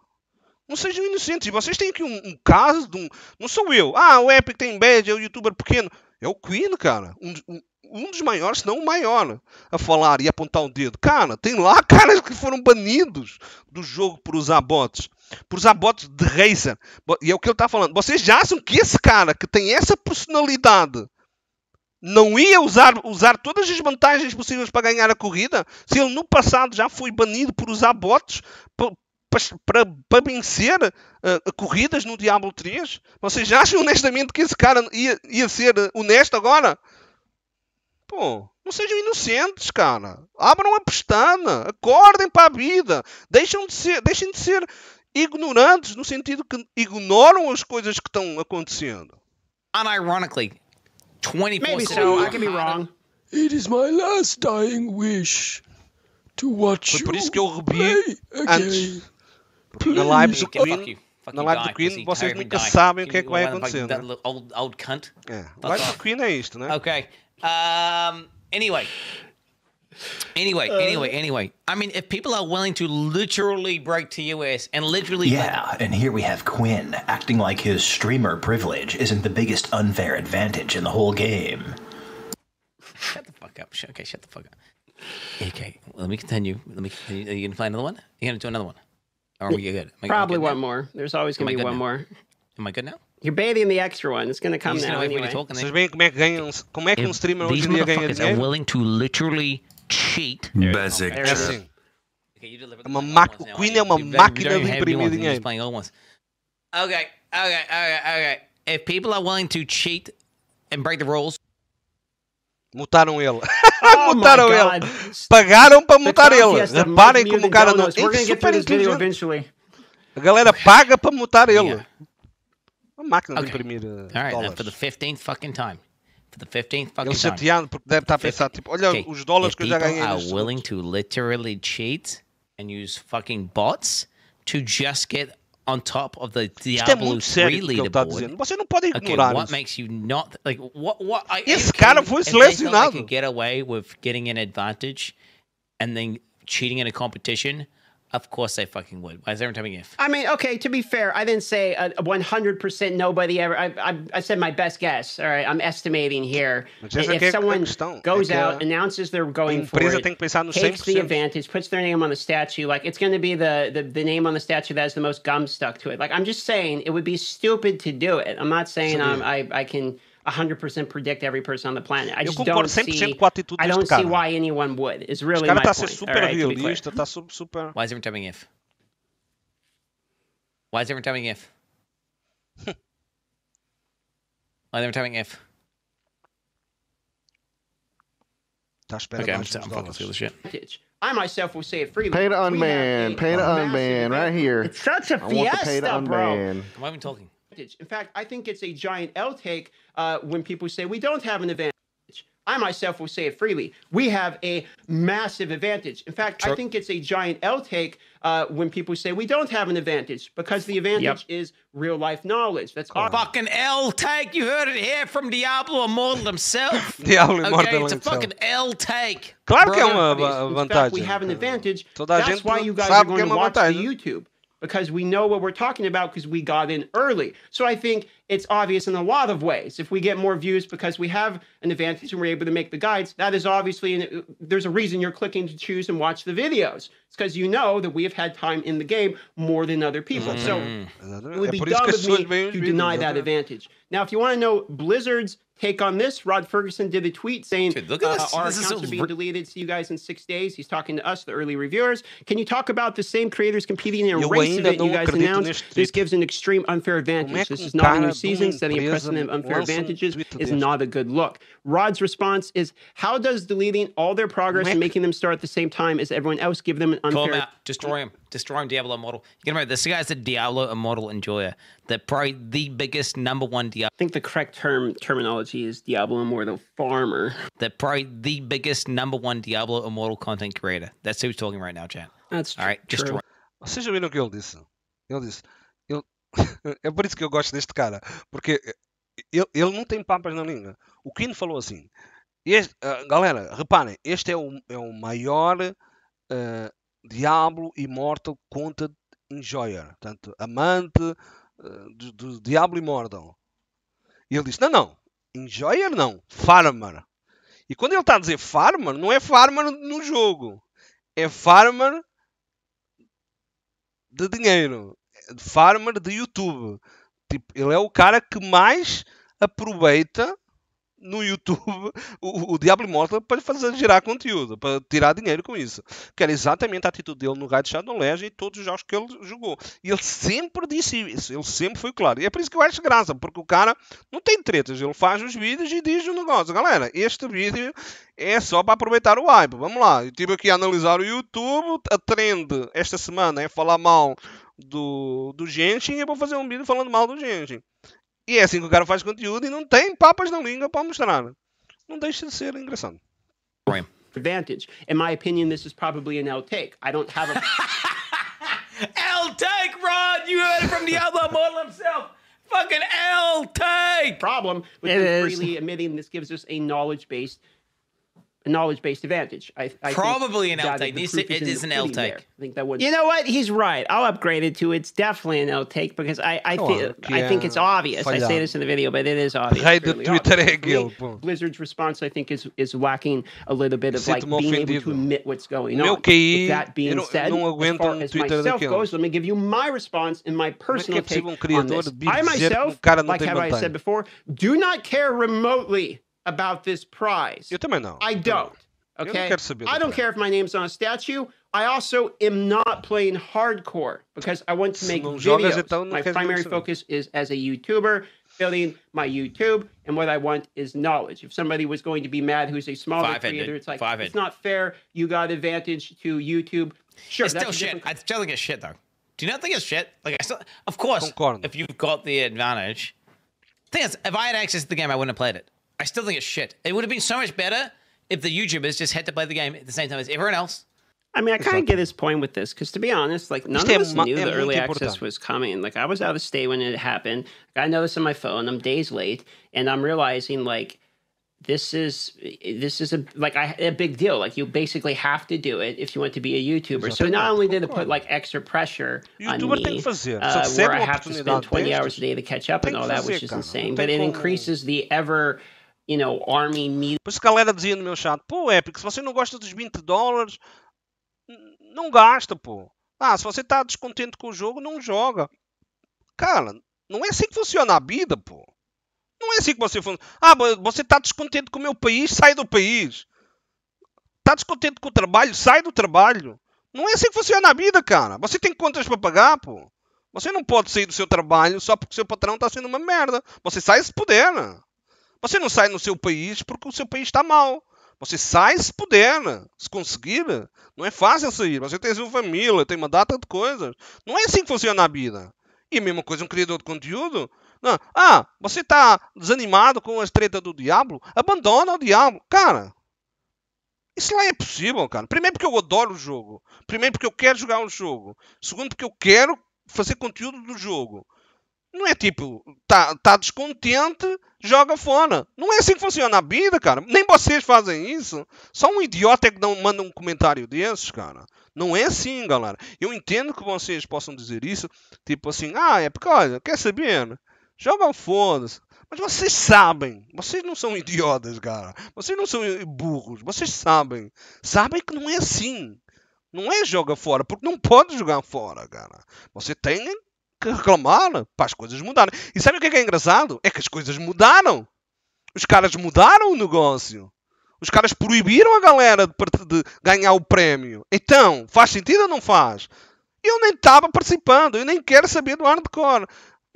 Não sejam inocentes. Vocês têm aqui um, um caso de um. Não sou eu. Ah, o Epic tem bad, é o youtuber pequeno. É o Queen, cara. Um, um, um dos maiores, se não o maior, a falar e apontar o dedo. Cara, tem lá <laughs> caras que foram banidos do jogo por usar bots. Por usar bots de racer. E é o que ele está falando. Vocês já acham que esse cara que tem essa personalidade não ia usar, usar todas as vantagens possíveis para ganhar a corrida, se ele no passado já foi banido por usar botes para, para, para vencer uh, corridas no Diablo 3? Vocês acham honestamente que esse cara ia, ia ser eh, honesto agora? Pô, não sejam inocentes, cara. Abram a pestana, acordem para a vida, deixem de ser, deixem de ser ignorantes no sentido que ignoram as coisas que estão acontecendo. Unironically, 20 Maybe points. Maybe so. I can be wrong. It is my last dying wish to watch but you go play again. Na live do Queen, na live do Queen vocês nunca sabem o que é que vai acontecer. Old, old cunt. É. Live do Queen é isto, né? Ok. Um, anyway. Anyway, uh, anyway, anyway. I mean, if people are willing to literally break TOS and literally. Yeah, like- and here we have Quinn acting like his streamer privilege isn't the biggest unfair advantage in the whole game. Shut the fuck up. Okay, shut the fuck up. Okay, let me continue. Let me continue. Are you going to find another one? you going to do another one? Or are we good? Probably good one now? more. There's always going to be one now? more. Am I good now? You're bathing the extra one. It's going to come He's now. Anyway. Talk, so, como é que um streamer hoje em dia ganha dinheiro? These are willing to literally cheat. É, basic. É assim. É uma ma o Queen é uma máquina de imprimir dinheiro. Ok, ok, ok, ok. If people are willing to cheat and break the rules, Mutaram ele. Oh <laughs> mutaram ele. Pagaram para mutar ele. Reparem como o cara não. É super inteligente. A galera paga para mutar ele. Yeah. Uma máquina okay. de imprimir. Eh, All for the 15th fucking time. the 15th fucking Ele chateando porque deve estar a pensar, tipo, olha okay. os dólares If que eu já ganhei. People are willing to literally cheat and use fucking bots to just get on top of the Diablo Isto é 3 leaderboard. não ignorar okay, what isso. makes you not like what what I, Esse okay, cara foi selecionado. They can get away with getting an advantage and then cheating in a competition. Of course I fucking would. Why is everyone telling me if? I mean, okay, to be fair, I didn't say a 100% nobody ever. I, I, I said my best guess. All right, I'm estimating here. If someone goes out, announces they're going for it, takes the advantage, puts their name on the statue, like it's going to be the, the, the name on the statue that has the most gum stuck to it. Like, I'm just saying it would be stupid to do it. I'm not saying um, I, I can 100% predict every person on the planet. I just don't see, com a atitude I don't see why anyone would. It's really Esse cara my tá point. super right, realista, tá super Why is everyone telling if? Why is everyone telling if? <laughs> why is everyone telling if? okay, I'm, I'm fucking through the shit. I myself will say it freely. Pay to unban, pay to unban, right here. It's such a fiesta, bro. Why the pay i talking advantage. In fact, I think it's a giant L take uh, when people say we don't have an advantage. I myself will say it freely. We have a massive advantage. In fact, sure. I think it's a giant L take uh, when people say we don't have an advantage because the advantage yep. is real life knowledge. That's oh. fucking L take. You heard it here from Diablo Immortal himself. <laughs> Diablo Immortal okay, it's a fucking L take. We have an advantage. That's why you guys are going to watch the YouTube because we know what we're talking about because we got in early. So I think it's obvious in a lot of ways. If we get more views because we have an advantage and we're able to make the guides, that is obviously, there's a reason you're clicking to choose and watch the videos. It's because you know that we have had time in the game more than other people. Mm. So it would be eh, dumb of me to deny that advantage. Now, if you want to know Blizzard's take on this, Rod Ferguson did a tweet saying Dude, look at uh, our this accounts are being deleted. See you guys in six days. He's talking to us, the early reviewers. Can you talk about the same creators competing in a race event you guys announced? This gives an extreme unfair advantage. This is not a Seasons setting a precedent of unfair advantages is not a good look. Rod's response is, how does deleting all their progress and making them start at the same time as everyone else give them an unfair... Call him out. Destroy him. Destroy him, Diablo Immortal. You can remember, this guy's a Diablo Immortal enjoyer. They're probably the biggest number one Diablo... I think the correct term terminology is Diablo Immortal farmer. they probably the biggest number one Diablo Immortal content creator. That's who's talking right now, chat. That's All right, true. this, Him. this. <laughs> é por isso que eu gosto deste cara, porque eh, ele, ele não tem papas na língua. O Quino falou assim: este, uh, galera, reparem, este é o, é o maior uh, eh, Diablo Immortal Content Enjoyer, portanto, amante uh, do, do Diablo Immortal. E ele disse: não, não, Enjoyer não, Farmer. E quando ele está a dizer Farmer, não é Farmer no jogo, é Farmer de dinheiro farmer de YouTube. Tipo, ele é o cara que mais aproveita no YouTube o, o Diablo Immortal para fazer gerar conteúdo, para tirar dinheiro com isso. Que era exatamente a atitude dele no Raid Shadow Legends e todos os jogos que ele jogou. E ele sempre disse isso, ele sempre foi claro. E é por isso que eu acho graça, porque o cara não tem tretas, ele faz os vídeos e diz o negócio: galera, este vídeo é só para aproveitar o hype. Vamos lá, eu estive aqui a analisar o YouTube, a trend esta semana é falar mal do, do Genshin e eu vou fazer um vídeo falando mal do gente. E é assim que o cara faz conteúdo e não tem papas na língua para mostrar. Né? Não deixa de ser engraçado. Advantage. In my opinion, this is probably an outtake. I don't have a. <laughs> L take, Rod. You heard it from the outlaw model himself. Fucking L take. Problem with it freely admitting this gives us a knowledge based a knowledge-based advantage. I, I probably an L take. It is an L take. I think that would. You know what? He's right. I'll upgrade it to it's definitely an L take because I I, th- I think it's obvious. I say this in the video, but it is obvious. obvious. Blizzard's response, I think, is is lacking a little bit of like being able to admit what's going on. With that being said, as far as myself goes, let me give you my response and my personal take on this. I myself, like have I said before, do not care remotely about this prize. You I don't. Okay. Don't I don't care if my name's on a statue. I also am not playing hardcore because I want to make videos. My primary focus is as a YouTuber, building my YouTube, and what I want is knowledge. If somebody was going to be mad who's a smaller creator, it's like it's not fair. You got advantage to YouTube. Sure, it's still shit. I still think it's shit though. Do you not think it's shit? Like I still, of course, if you've got the advantage. thing is, if I had access to the game, I wouldn't have played it. I still think it's shit. It would have been so much better if the YouTubers just had to play the game at the same time as everyone else. I mean, I kind of get his point with this because, to be honest, like none of us knew the early access was coming. Like I was out of state when it happened. I know this on my phone. I'm days late, and I'm realizing like this is this is a like I, a big deal. Like you basically have to do it if you want to be a YouTuber. So not only did it put like extra pressure on me, uh, where I have to spend 20 hours a day to catch up and all that, which is insane, but it increases the ever you know, army Por isso a galera dizia no meu chat, pô, Epic, se você não gosta dos 20 dólares, não gasta, pô. Ah, se você tá descontente com o jogo, não joga. Cara, não é assim que funciona a vida, pô. Não é assim que você funciona. Ah, você tá descontente com o meu país, sai do país. Tá descontente com o trabalho, sai do trabalho. Não é assim que funciona a vida, cara. Você tem contas para pagar, pô. Você não pode sair do seu trabalho só porque seu patrão tá sendo uma merda. Você sai se puder, né? Você não sai no seu país porque o seu país está mal. Você sai se puder, né? se conseguir. Né? Não é fácil sair. Você tem sua família, tem uma data de coisas. Não é assim que funciona a vida. E a mesma coisa um criador de conteúdo. Não. Né? Ah, você está desanimado com as treta do diabo? Abandona o diabo. Cara, isso lá é possível, cara. Primeiro porque eu adoro o jogo. Primeiro porque eu quero jogar o um jogo. Segundo porque eu quero fazer conteúdo do jogo. Não é tipo, tá, tá descontente, joga fora. Não é assim que funciona a vida, cara. Nem vocês fazem isso. Só um idiota é que não manda um comentário desses, cara. Não é assim, galera. Eu entendo que vocês possam dizer isso, tipo assim, ah, é porque, olha, quer saber? joga foda-se. Mas vocês sabem, vocês não são idiotas, cara. Vocês não são burros, vocês sabem. Sabem que não é assim. Não é joga fora, porque não pode jogar fora, cara. Você tem que reclamar para as coisas mudarem. E sabe o que é, que é engraçado? É que as coisas mudaram. Os caras mudaram o negócio. Os caras proibiram a galera de, de ganhar o prémio. Então, faz sentido ou não faz? Eu nem estava participando, eu nem quero saber do hardcore.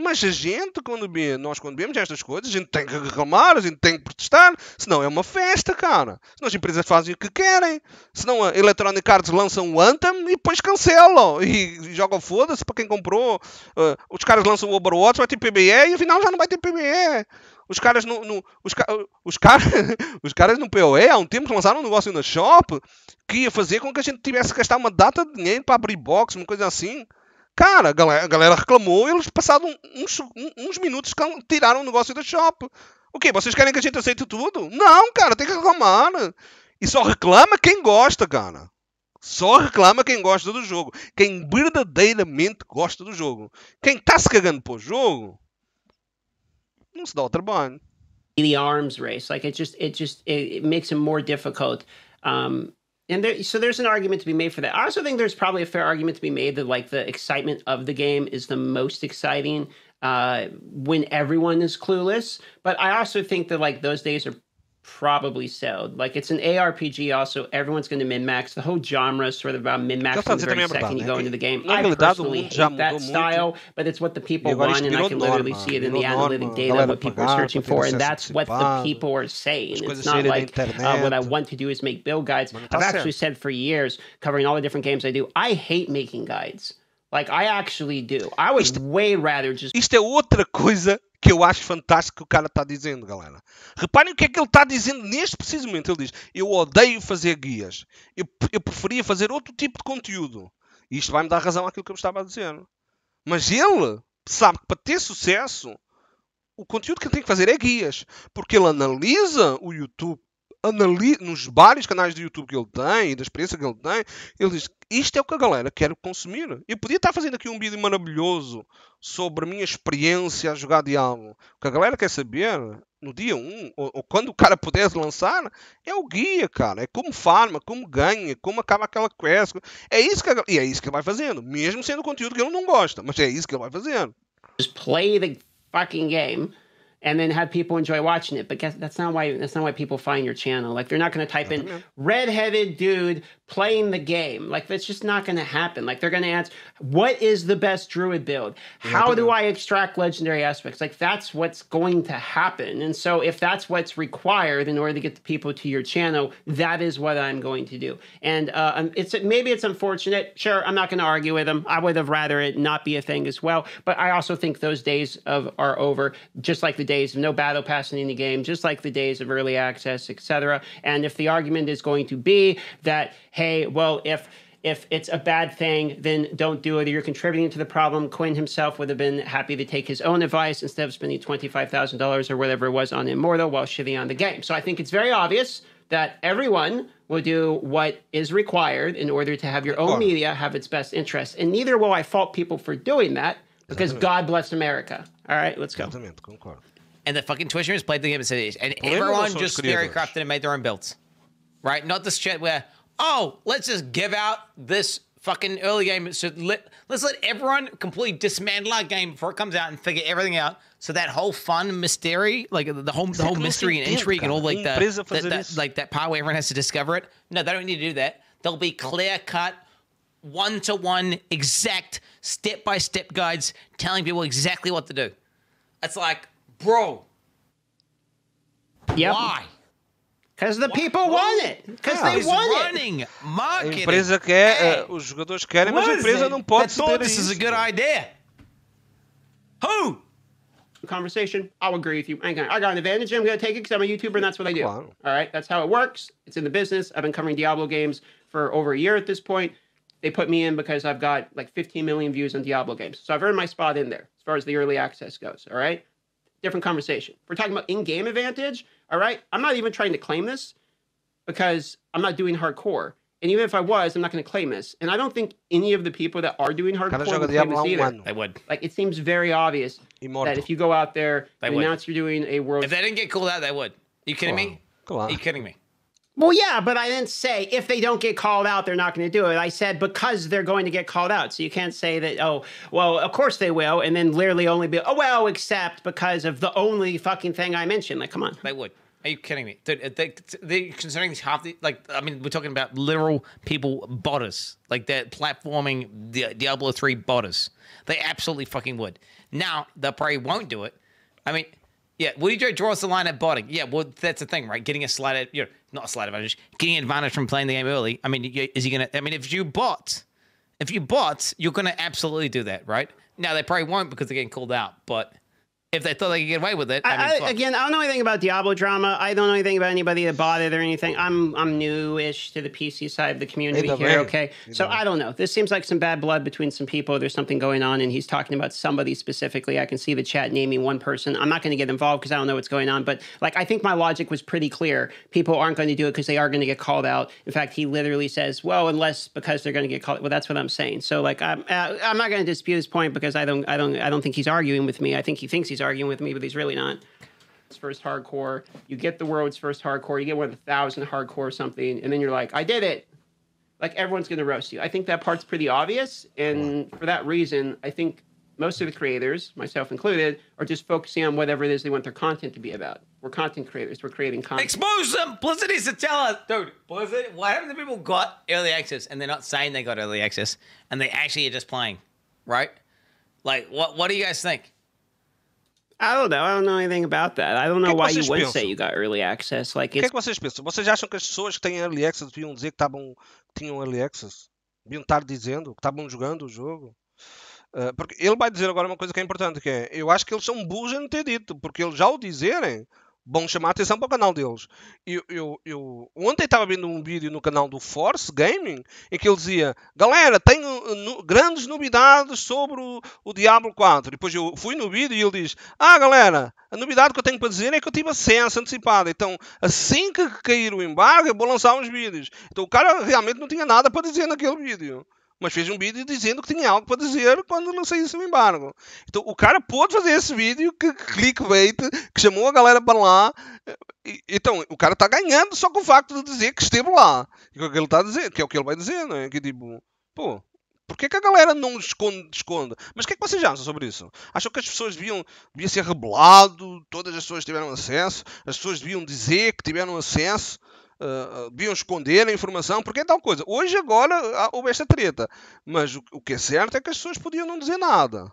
Mas a gente, quando bebe, nós quando estas coisas, a gente tem que reclamar, a gente tem que protestar, senão é uma festa, cara. Senão as empresas fazem o que querem. Senão a Electronic Arts lança um o Anthem e depois cancelam. E jogam foda-se para quem comprou. Uh, os caras lançam o Overwatch, vai ter PBE e afinal já não vai ter PBE. <laughs> Os caras no, no os, ca, os, car, os caras no POE há um tempo lançaram um negócio na shop que ia fazer com que a gente tivesse que gastar uma data de dinheiro para abrir box, uma coisa assim. Cara, a galera, galera reclamou e eles passaram uns, uns minutos tiraram o negócio da shop. O quê? Vocês querem que a gente aceite tudo? Não, cara, tem que reclamar. Né? E só reclama quem gosta, cara. Só reclama quem gosta do jogo. Quem verdadeiramente gosta do jogo. Quem tá se cagando pro jogo, não se dá o trabalho. The arms race, like it just, it just, it, it makes it more difficult. Um, and there, so there's an argument to be made for that. I also think there's probably a fair argument to be made that like the excitement of the game is the most exciting uh, when everyone is clueless. But I also think that like those days are probably so. Like it's an ARPG, also everyone's going to min max. The whole genre is sort of about min max from the very second you go into the game. I personally hate that style, but it's what the people want, and I can literally see it in the analytic data what people are searching for, and that's what the people are saying. It's not like uh, what I want to do is make build guides. I've actually said for years, covering all the different games I do, I hate making guides. Like I actually do. I would way rather just. Isto é outra coisa que eu acho fantástico que o cara está dizendo, galera. Reparem o que é que ele está dizendo neste preciso momento. Ele diz: Eu odeio fazer guias. Eu, eu preferia fazer outro tipo de conteúdo. E isto vai-me dar razão àquilo que eu estava a dizer. Mas ele sabe que para ter sucesso, o conteúdo que ele tem que fazer é guias. Porque ele analisa o YouTube analisa, nos vários canais do YouTube que ele tem e da experiência que ele tem, ele diz: Isto é o que a galera quer consumir. Eu podia estar fazendo aqui um vídeo maravilhoso sobre a minha experiência a jogar Diablo. O que a galera quer saber no dia 1, ou, ou quando o cara pudesse lançar, é o guia, cara. É como farma, como ganha, como acaba aquela quest. É isso que a, e é isso que ele vai fazendo, mesmo sendo conteúdo que ele não gosta, mas é isso que ele vai fazendo. Just play the fucking game. and then have people enjoy watching it. But guess that's not why that's not why people find your channel. Like they're not going to type in know. Mm-hmm. redheaded dude playing the game. Like that's just not going to happen. Like they're going to ask, what is the best druid build? How do mm-hmm. I extract legendary aspects? Like that's what's going to happen. And so if that's what's required in order to get the people to your channel, that is what I'm going to do. And uh, um, it's maybe it's unfortunate. Sure, I'm not going to argue with them. I would have rather it not be a thing as well. But I also think those days of are over. Just like the days of no battle pass in any game, just like the days of early access, etc. And if the argument is going to be that, hey, well, if if it's a bad thing, then don't do it. You're contributing to the problem. Quinn himself would have been happy to take his own advice instead of spending $25,000 or whatever it was on Immortal while shitting on the game. So I think it's very obvious that everyone will do what is required in order to have your own media have its best interest. And neither will I fault people for doing that because God bless America. All right, let's go and the fucking Twitchers played the game and said and everyone just theory crafted and made their own builds, right? Not this shit where oh let's just give out this fucking early game. So let let's let everyone completely dismantle our game before it comes out and figure everything out. So that whole fun mystery, like the whole the whole mystery and intrigue and all like that, like that part where everyone has to discover it. No, they don't need to do that. there will be clear cut, one to one, exact, step by step guides telling people exactly what to do. It's like Bro. Yep. Why? Because the people want it. Because they want running it. A empresa quer, hey. uh, os jogadores querem, What mas a empresa não pode this is a good idea. Who? Conversation. I'll agree with you. I got, I got an advantage. I'm going to take it because I'm a YouTuber and that's what I do. All right. That's how it works. It's in the business. I've been covering Diablo games for over a year at this point. They put me in because I've got like 15 million views on Diablo games. So I've earned my spot in there as far as the early access goes. All right different conversation. we're talking about in-game advantage, all right? I'm not even trying to claim this because I'm not doing hardcore. And even if I was, I'm not going to claim this. And I don't think any of the people that are doing hardcore would claim this either. They would. Like, it seems very obvious Immortal. that if you go out there and announce you're doing a world... If they didn't get called out, they would. Are you kidding Go me? Go on. Are you kidding me? Well, yeah, but I didn't say if they don't get called out, they're not going to do it. I said because they're going to get called out. So you can't say that, oh, well, of course they will, and then literally only be, oh, well, except because of the only fucking thing I mentioned. Like, come on. They would. Are you kidding me? Dude, they, they, considering these half the, like, I mean, we're talking about literal people botters. Like, they're platforming the Diablo 3 botters. They absolutely fucking would. Now, they probably won't do it. I mean, yeah, Woody Joe draws the line at botting. Yeah, well, that's the thing, right? Getting a slight, at, you know, not a slight advantage, getting advantage from playing the game early. I mean, is he going to, I mean, if you bot, if you bot, you're going to absolutely do that, right? Now, they probably won't because they're getting called out, but if they thought they could get away with it. I, I mean, again, I don't know anything about Diablo drama. I don't know anything about anybody that bought it or anything. I'm I'm newish to the PC side of the community here. Way. Okay, so I don't know. This seems like some bad blood between some people. There's something going on, and he's talking about somebody specifically. I can see the chat naming one person. I'm not going to get involved because I don't know what's going on. But like, I think my logic was pretty clear. People aren't going to do it because they are going to get called out. In fact, he literally says, "Well, unless because they're going to get called." Well, that's what I'm saying. So like, I'm uh, I'm not going to dispute his point because I don't I don't I don't think he's arguing with me. I think he thinks he's he's arguing with me, but he's really not. It's first hardcore. You get the world's first hardcore. You get one of the thousand hardcore or something, and then you're like, I did it. Like everyone's gonna roast you. I think that part's pretty obvious, and for that reason, I think most of the creators, myself included, are just focusing on whatever it is they want their content to be about. We're content creators. We're creating content. Expose them. Blizzard is to tell us, dude. Blizzard. haven't the people got early access and they're not saying they got early access and they actually are just playing, right? Like, what? What do you guys think? I don't know. I don't know anything about that. I don't know é que why you would say you got early access. Like, o que é que vocês pensam? Vocês acham que as pessoas que têm early access deviam dizer que estavam tinham early access? Deviam estar dizendo que estavam jogando o jogo? Uh, porque ele vai dizer agora uma coisa que é importante, que é, eu acho que eles são burros em não ter dito, porque eles já o dizerem, bom chamar a atenção para o canal deles. Eu, eu, eu ontem estava vendo um vídeo no canal do Force Gaming em que ele dizia: Galera, tenho uh, no, grandes novidades sobre o, o Diablo 4. depois eu fui no vídeo e ele diz: Ah, galera, a novidade que eu tenho para dizer é que eu tive acesso antecipado. Então, assim que cair o embargo, eu vou lançar uns vídeos. Então, o cara realmente não tinha nada para dizer naquele vídeo mas fez um vídeo dizendo que tinha algo para dizer quando não saísse o embargo. Então o cara pôde fazer esse vídeo que clickbait, que chamou a galera para lá. E, então o cara está ganhando só com o facto de dizer que esteve lá. e é o que ele está a dizer, que é o que ele vai dizer, não é? Que tipo, pô, porque que a galera não esconde? esconde? Mas o que é que vocês acham sobre isso? Acham que as pessoas deviam, devia ser rebelado, todas as pessoas tiveram acesso, as pessoas deviam dizer que tiveram acesso? uh, ah, deviam ah, esconder a informação, porque é tal coisa. Hoje, agora, houve esta treta. Mas o, o, que é certo é que as pessoas podiam não dizer nada.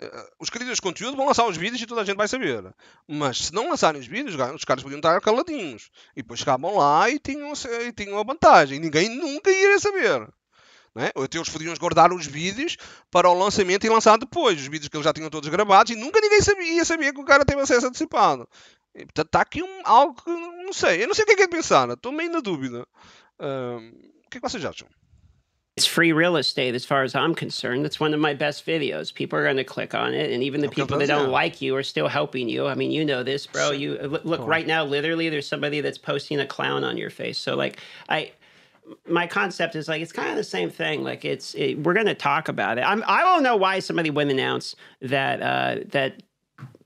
Uh, os criadores de conteúdo vão lançar os vídeos e toda a gente vai saber. Mas se não lançarem os vídeos, os caras podiam estar caladinhos. E depois chegavam lá e tinham, e tinham a vantagem. E ninguém nunca iria saber. Né? Ou até eles podiam guardar os vídeos para o lançamento e lançar depois, os vídeos que eles já tinham todos gravados e nunca ninguém sabia, ia saber que o cara teve acesso antecipado. E, portanto, está aqui um, algo que sei, eu não sei o que é que é de pensar, estou meio na dúvida. Um, o que é que vocês acham? It's free real estate as far as I'm concerned. it's one of my best videos. People are going to click on it, and even the people that don't like you are still helping you. I mean, you know this, bro. You uh, look right now. Literally, there's somebody that's posting a clown on your face. So, like, I my concept is like it's kind of the same thing. Like it's it, we're going to talk about it. I'm, I don't know why somebody wouldn't announce that uh, that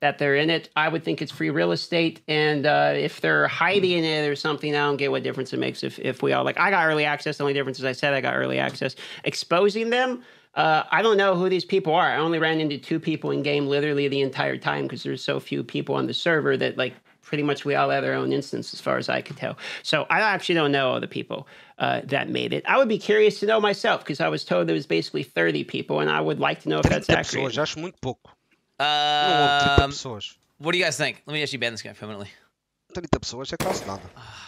that they're in it. I would think it's free real estate. And uh, if they're hiding hmm. it or something, I don't get what difference it makes if, if we all like, I got early access. The only difference is I said I got early access. Exposing them, uh, I don't know who these people are. I only ran into two people in game literally the entire time because there's so few people on the server that like pretty much we all have our own instance as far as I could tell. So I actually don't know all the people uh, that made it. I would be curious to know myself because I was told there was basically 30 people and I would like to know if that's accurate. pessoas, acho muito pouco. Um, 30 pessoas. What do you guys think? Let me actually ban this guy permanently. 30 pessoas é quase nada. Ah.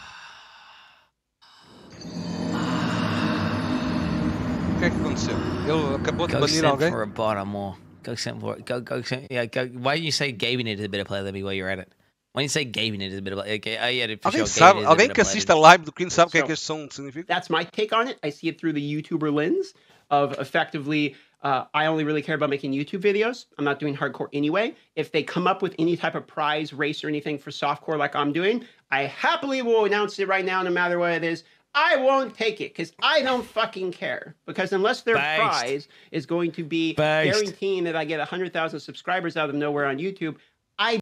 o que é que aconteceu? Ele acabou de go banir alguém? For a bot or more. Go send for it. Go, go, send, yeah, go. Why do you say Gabinet is a better player than me while you're at it? Why When you say Gabinet is a better player, okay, I had it for alguém sure. Sabe, alguém que assiste a live do Queen sabe o so, que é que este som significa? That's my take on it. I see it through the YouTuber lens of effectively uh, I only really care about making YouTube videos. I'm not doing hardcore anyway. If they come up with any type of prize, race, or anything for softcore like I'm doing, I happily will announce it right now, no matter what it is. I won't take it because I don't fucking care. Because unless their Based. prize is going to be Based. guaranteeing that I get 100,000 subscribers out of nowhere on YouTube, I.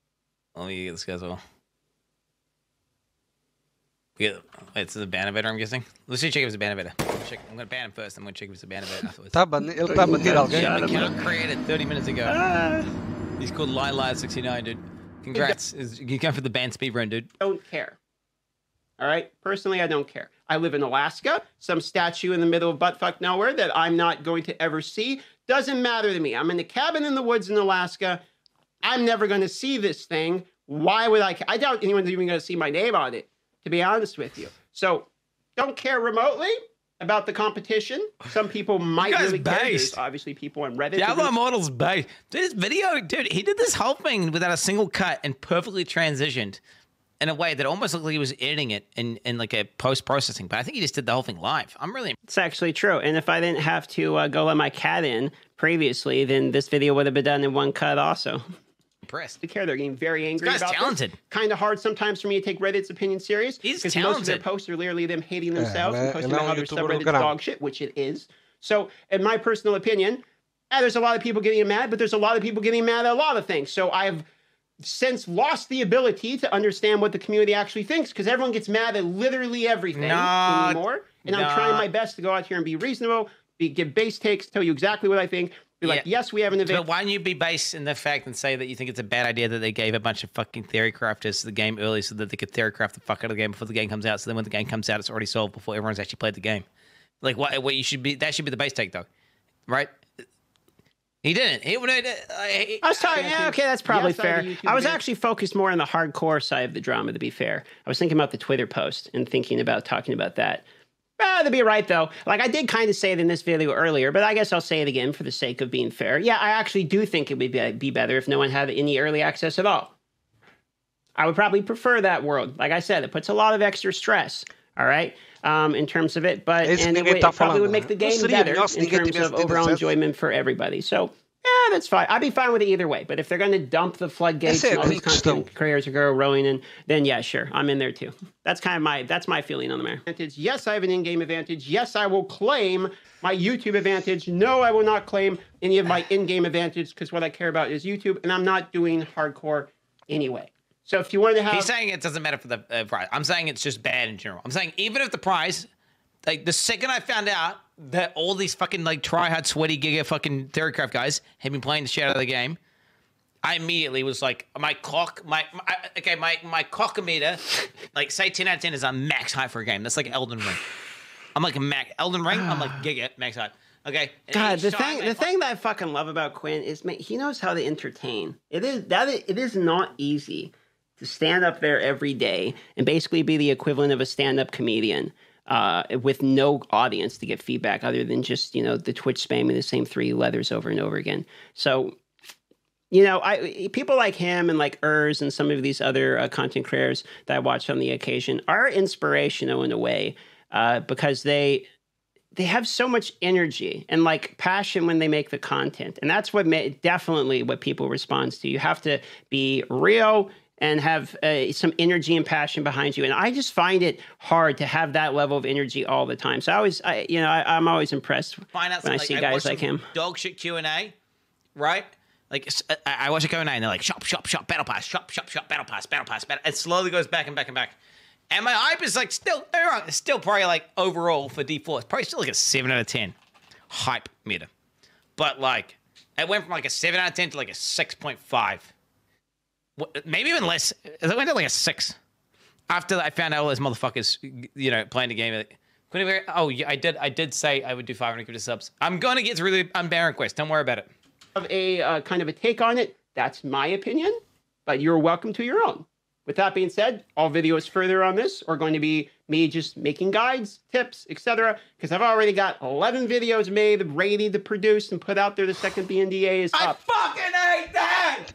Let me get the schedule. Yeah, it's a Banavator, I'm guessing. Let's see, check if it's a Banavator. Check, I'm gonna ban him first, I'm gonna check if it's a Banavator afterwards. it ele tá bandido alguém. Yeah, created 30 minutes ago. Ah. He's called Lila69, dude. Congrats. You go for the ban speedrun, dude. Don't care. All right. Personally, I don't care. I live in Alaska, some statue in the middle of buttfuck nowhere that I'm not going to ever see. Doesn't matter to me. I'm in the cabin in the woods in Alaska. I'm never going to see this thing. Why would I? I doubt anyone's even going to see my name on it to be honest with you. So don't care remotely about the competition. Some people might really based. care. obviously, people on Reddit. Diablo really- Immortal's base. Dude, this video, dude, he did this whole thing without a single cut and perfectly transitioned in a way that almost looked like he was editing it in, in like a post processing. But I think he just did the whole thing live. I'm really. It's actually true. And if I didn't have to uh, go let my cat in previously, then this video would have been done in one cut also. <laughs> impressed. They care. They're getting very angry. This guy's talented. Kind of hard sometimes for me to take Reddit's opinion serious. He's talented. Most of their posts are literally them hating themselves yeah, and posting about how their subreddit's dog shit, which it is. So, in my personal opinion, eh, there's a lot of people getting mad, but there's a lot of people getting mad at a lot of things. So I've since lost the ability to understand what the community actually thinks because everyone gets mad at literally everything nah, anymore. And nah. I'm trying my best to go out here and be reasonable, be, give base takes, tell you exactly what I think. Be yeah. like, yes, we have an event. But why don't you be based in the fact and say that you think it's a bad idea that they gave a bunch of fucking theory crafters the game early so that they could theory craft the fuck out of the game before the game comes out. So then when the game comes out, it's already solved before everyone's actually played the game. Like what? What you should be? That should be the base take though, right? He didn't. Uh, he, he, I was talking. Yeah, okay, that's probably yes, fair. I was actually focused more on the hardcore side of the drama. To be fair, I was thinking about the Twitter post and thinking about talking about that. Ah, eh, to be right though, like I did kind of say it in this video earlier, but I guess I'll say it again for the sake of being fair. Yeah, I actually do think it would be, uh, be better if no one had any early access at all. I would probably prefer that world. Like I said, it puts a lot of extra stress. All right, um, in terms of it, but and it, it probably would make the game better in terms of overall enjoyment for everybody. So yeah, that's fine. I'd be fine with it either way. But if they're going to dump the floodgates and all these content careers are going rowing in, then yeah, sure, I'm in there too. That's kind of my that's my feeling on the matter. Yes, I have an in-game advantage. Yes, I will claim my YouTube advantage. No, I will not claim any of my in-game advantage because what I care about is YouTube, and I'm not doing hardcore anyway. So if you wanted to have, he's saying it doesn't matter for the uh, prize. I'm saying it's just bad in general. I'm saying even if the prize like the second I found out that all these fucking like try hard sweaty giga fucking theorycraft guys had been playing the shit out of the game, I immediately was like, my clock, my, my okay, my my cockometer, like say ten out of ten is a max high for a game. That's like Elden Ring. I'm like a max Elden Ring. I'm like giga max high. Okay. God, the thing, the thing that I fucking love about Quinn is man, he knows how to entertain. It is that is, it is not easy to stand up there every day and basically be the equivalent of a stand-up comedian uh, with no audience to get feedback other than just you know the Twitch spamming the same three leathers over and over again. So, you know, I people like him and like Urs and some of these other uh, content creators that I watch on the occasion are inspirational in a way uh, because they they have so much energy and like passion when they make the content, and that's what ma- definitely what people responds to. You have to be real and have uh, some energy and passion behind you. And I just find it hard to have that level of energy all the time. So I always, I, you know, I, am I'm always impressed find out when I like, see I guys like him. Dog shit Q and A, right? Like uh, I watch a Q and A, and they're like shop, shop, shop, battle pass, shop, shop, shop, battle pass, battle pass, battle. It slowly goes back and back and back. And my hype is like still, are wrong. It's still probably like overall for D4, it's probably still like a seven out of ten hype meter, but like it went from like a seven out of ten to like a six point five maybe even less. It went to like a six. After I found out all those motherfuckers, you know, playing the game. Like, oh, yeah, I did. I did say I would do five hundred subs. I'm gonna get through the Unbaron quest. Don't worry about it. Of a uh, kind of a take on it. That's my opinion, but you're welcome to your own. With that being said, all videos further on this are going to be me just making guides, tips, etc. Because I've already got 11 videos made, ready to produce and put out there. The second BNDA is up. I fucking hate that.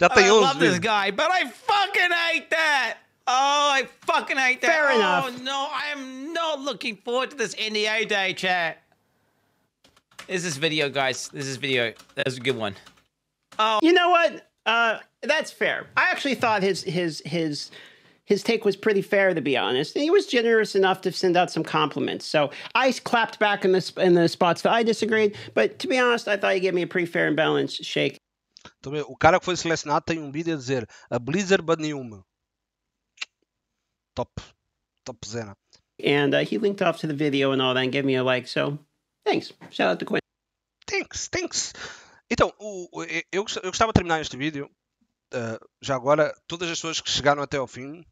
Nothing <laughs> I love this guy, but I fucking hate that. Oh, I fucking hate that. Fair oh, enough. no, I am not looking forward to this NDA day, chat. This is video, guys. This is video. That was a good one. Oh. You know what? Uh, that's fair. I actually thought his his his his take was pretty fair, to be honest. And he was generous enough to send out some compliments. So I clapped back in the in the spots that I disagreed. But to be honest, I thought he gave me a pretty fair and balanced shake. Então, o cara que foi selecionado tem um vídeo a dizer a Blizzard baniu uma. Top. Top zena. And uh, he linked off to the video and all that and gave me a like. So thanks. Shout out to Quinn. Thanks. Thanks. Então, o, o, eu, eu gostava de terminar este vídeo. Uh, já agora, todas as pessoas que chegaram até ao fim,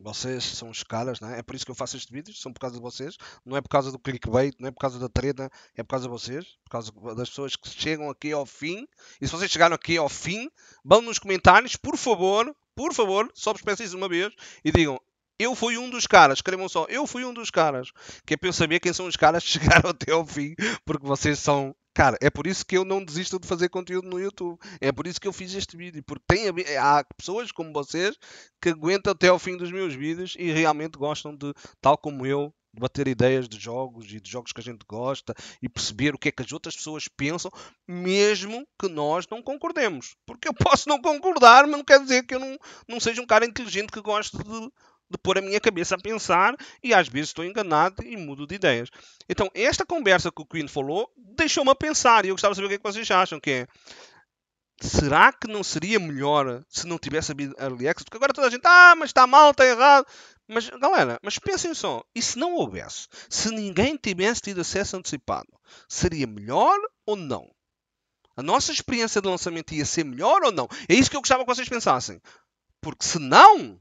vocês são os caras, não é? é por isso que eu faço este vídeo, são por causa de vocês, não é por causa do clickbait, não é por causa da treta, é por causa de vocês, por causa das pessoas que chegam aqui ao fim. E se vocês chegaram aqui ao fim, vão nos comentários, por favor, por favor, só vos peço isso uma vez e digam. Eu fui um dos caras, escrevam só, eu fui um dos caras, que é para eu saber quem são os caras que <laughs> chegaram até ao fim, porque vocês são Cara, é por isso que eu não desisto de fazer conteúdo no YouTube. É por isso que eu fiz este vídeo. Porque tem, há pessoas como vocês que aguentam até ao fim dos meus vídeos e realmente gostam de, tal como eu, de bater ideias de jogos e de jogos que a gente gosta e perceber o que é que as outras pessoas pensam, mesmo que nós não concordemos. Porque eu <laughs> posso não concordar, mas não quer dizer que eu não, não seja um cara inteligente que goste de de pôr a minha cabeça a pensar e às vezes estou enganado e mudo de ideias. Então, esta conversa que o Queen falou deixou-me a pensar e eu gostava de saber o que, é que vocês acham, que é será que não seria melhor se não tivesse havido early access? Porque agora toda a gente, ah, mas está mal, está errado. Mas galera, mas pensem só, e se não houvesse? Se ninguém tivesse tido acesso antecipado, seria melhor ou não? A nossa experiência de lançamento ia ser melhor ou não? É isso que eu gostava que vocês pensassem. Porque se não,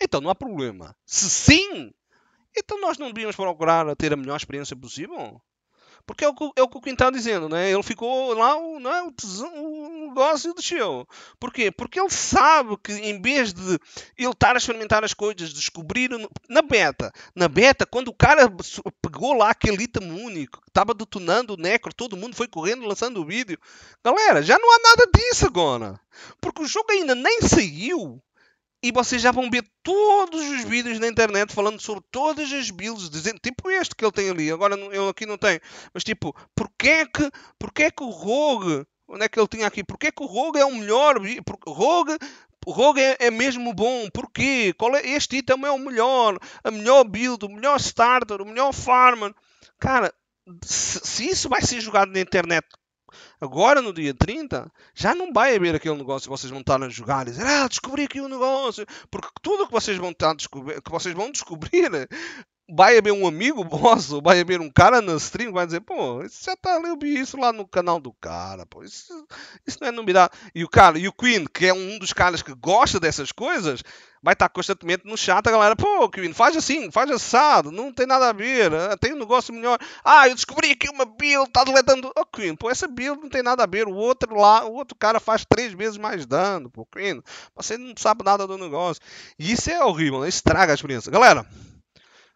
então não há problema. Se sim, então nós não devíamos procurar ter a melhor experiência possível. Porque é o que, é o, que o Quintão tá dizendo, né? Ele ficou lá, o, né? o, tesão, o negócio desceu. Porquê? Porque ele sabe que em vez de ele estar a experimentar as coisas, descobrir. Na beta, na beta, quando o cara pegou lá aquele item único, estava detonando o Necro, todo mundo foi correndo lançando o vídeo. Galera, já não há nada disso agora. Porque o jogo ainda nem saiu e vocês já vão ver todos os vídeos na internet falando sobre todas as builds, dizendo, tipo este que ele tem ali, agora eu aqui não tenho, mas tipo, porquê é que, porquê é que o Rogue, onde é que ele tinha aqui, porquê é que o Rogue é o melhor, porque Rogue Rogue é, é, mesmo bom, porquê? Qual é, este item é o melhor, a melhor build, o melhor starter, o melhor farmer. Cara, se, se isso vai ser jogado na internet Agora, no dia 30, já não vai haver aquele negócio vocês vão estar a jogar e dizer, ah, descobri aqui um negócio, porque tudo que vocês vão, estar descobrir, que vocês vão descobrir vai ver é um amigo nosso, vai <laughs> ver um cara na stream vai dizer, pô, isso já tá ali, eu vi isso lá no canal do cara, pô, isso, isso não é novidade. E o cara, e o Queen, que é um dos caras que gosta dessas coisas, vai estar tá constantemente no chat a galera, pô, Queen, faz assim, faz assado, não tem nada a ver, né, tem um negócio melhor. Ah, eu descobri aqui uma build, tá deletando. Oh, Queen, pô, essa build não tem nada a ver, o outro lá, o outro cara faz três vezes mais dano, pô, Queen, você não sabe nada do negócio. E isso é horrível, né? estraga a experiência. Galera,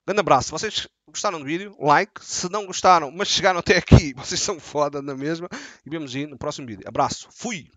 Grande abraço. Vocês gostaram do vídeo? Like. Se não gostaram, mas chegaram até aqui, <laughs> vocês são foda na é mesma. E vemos aí no próximo vídeo. Abraço. Fui.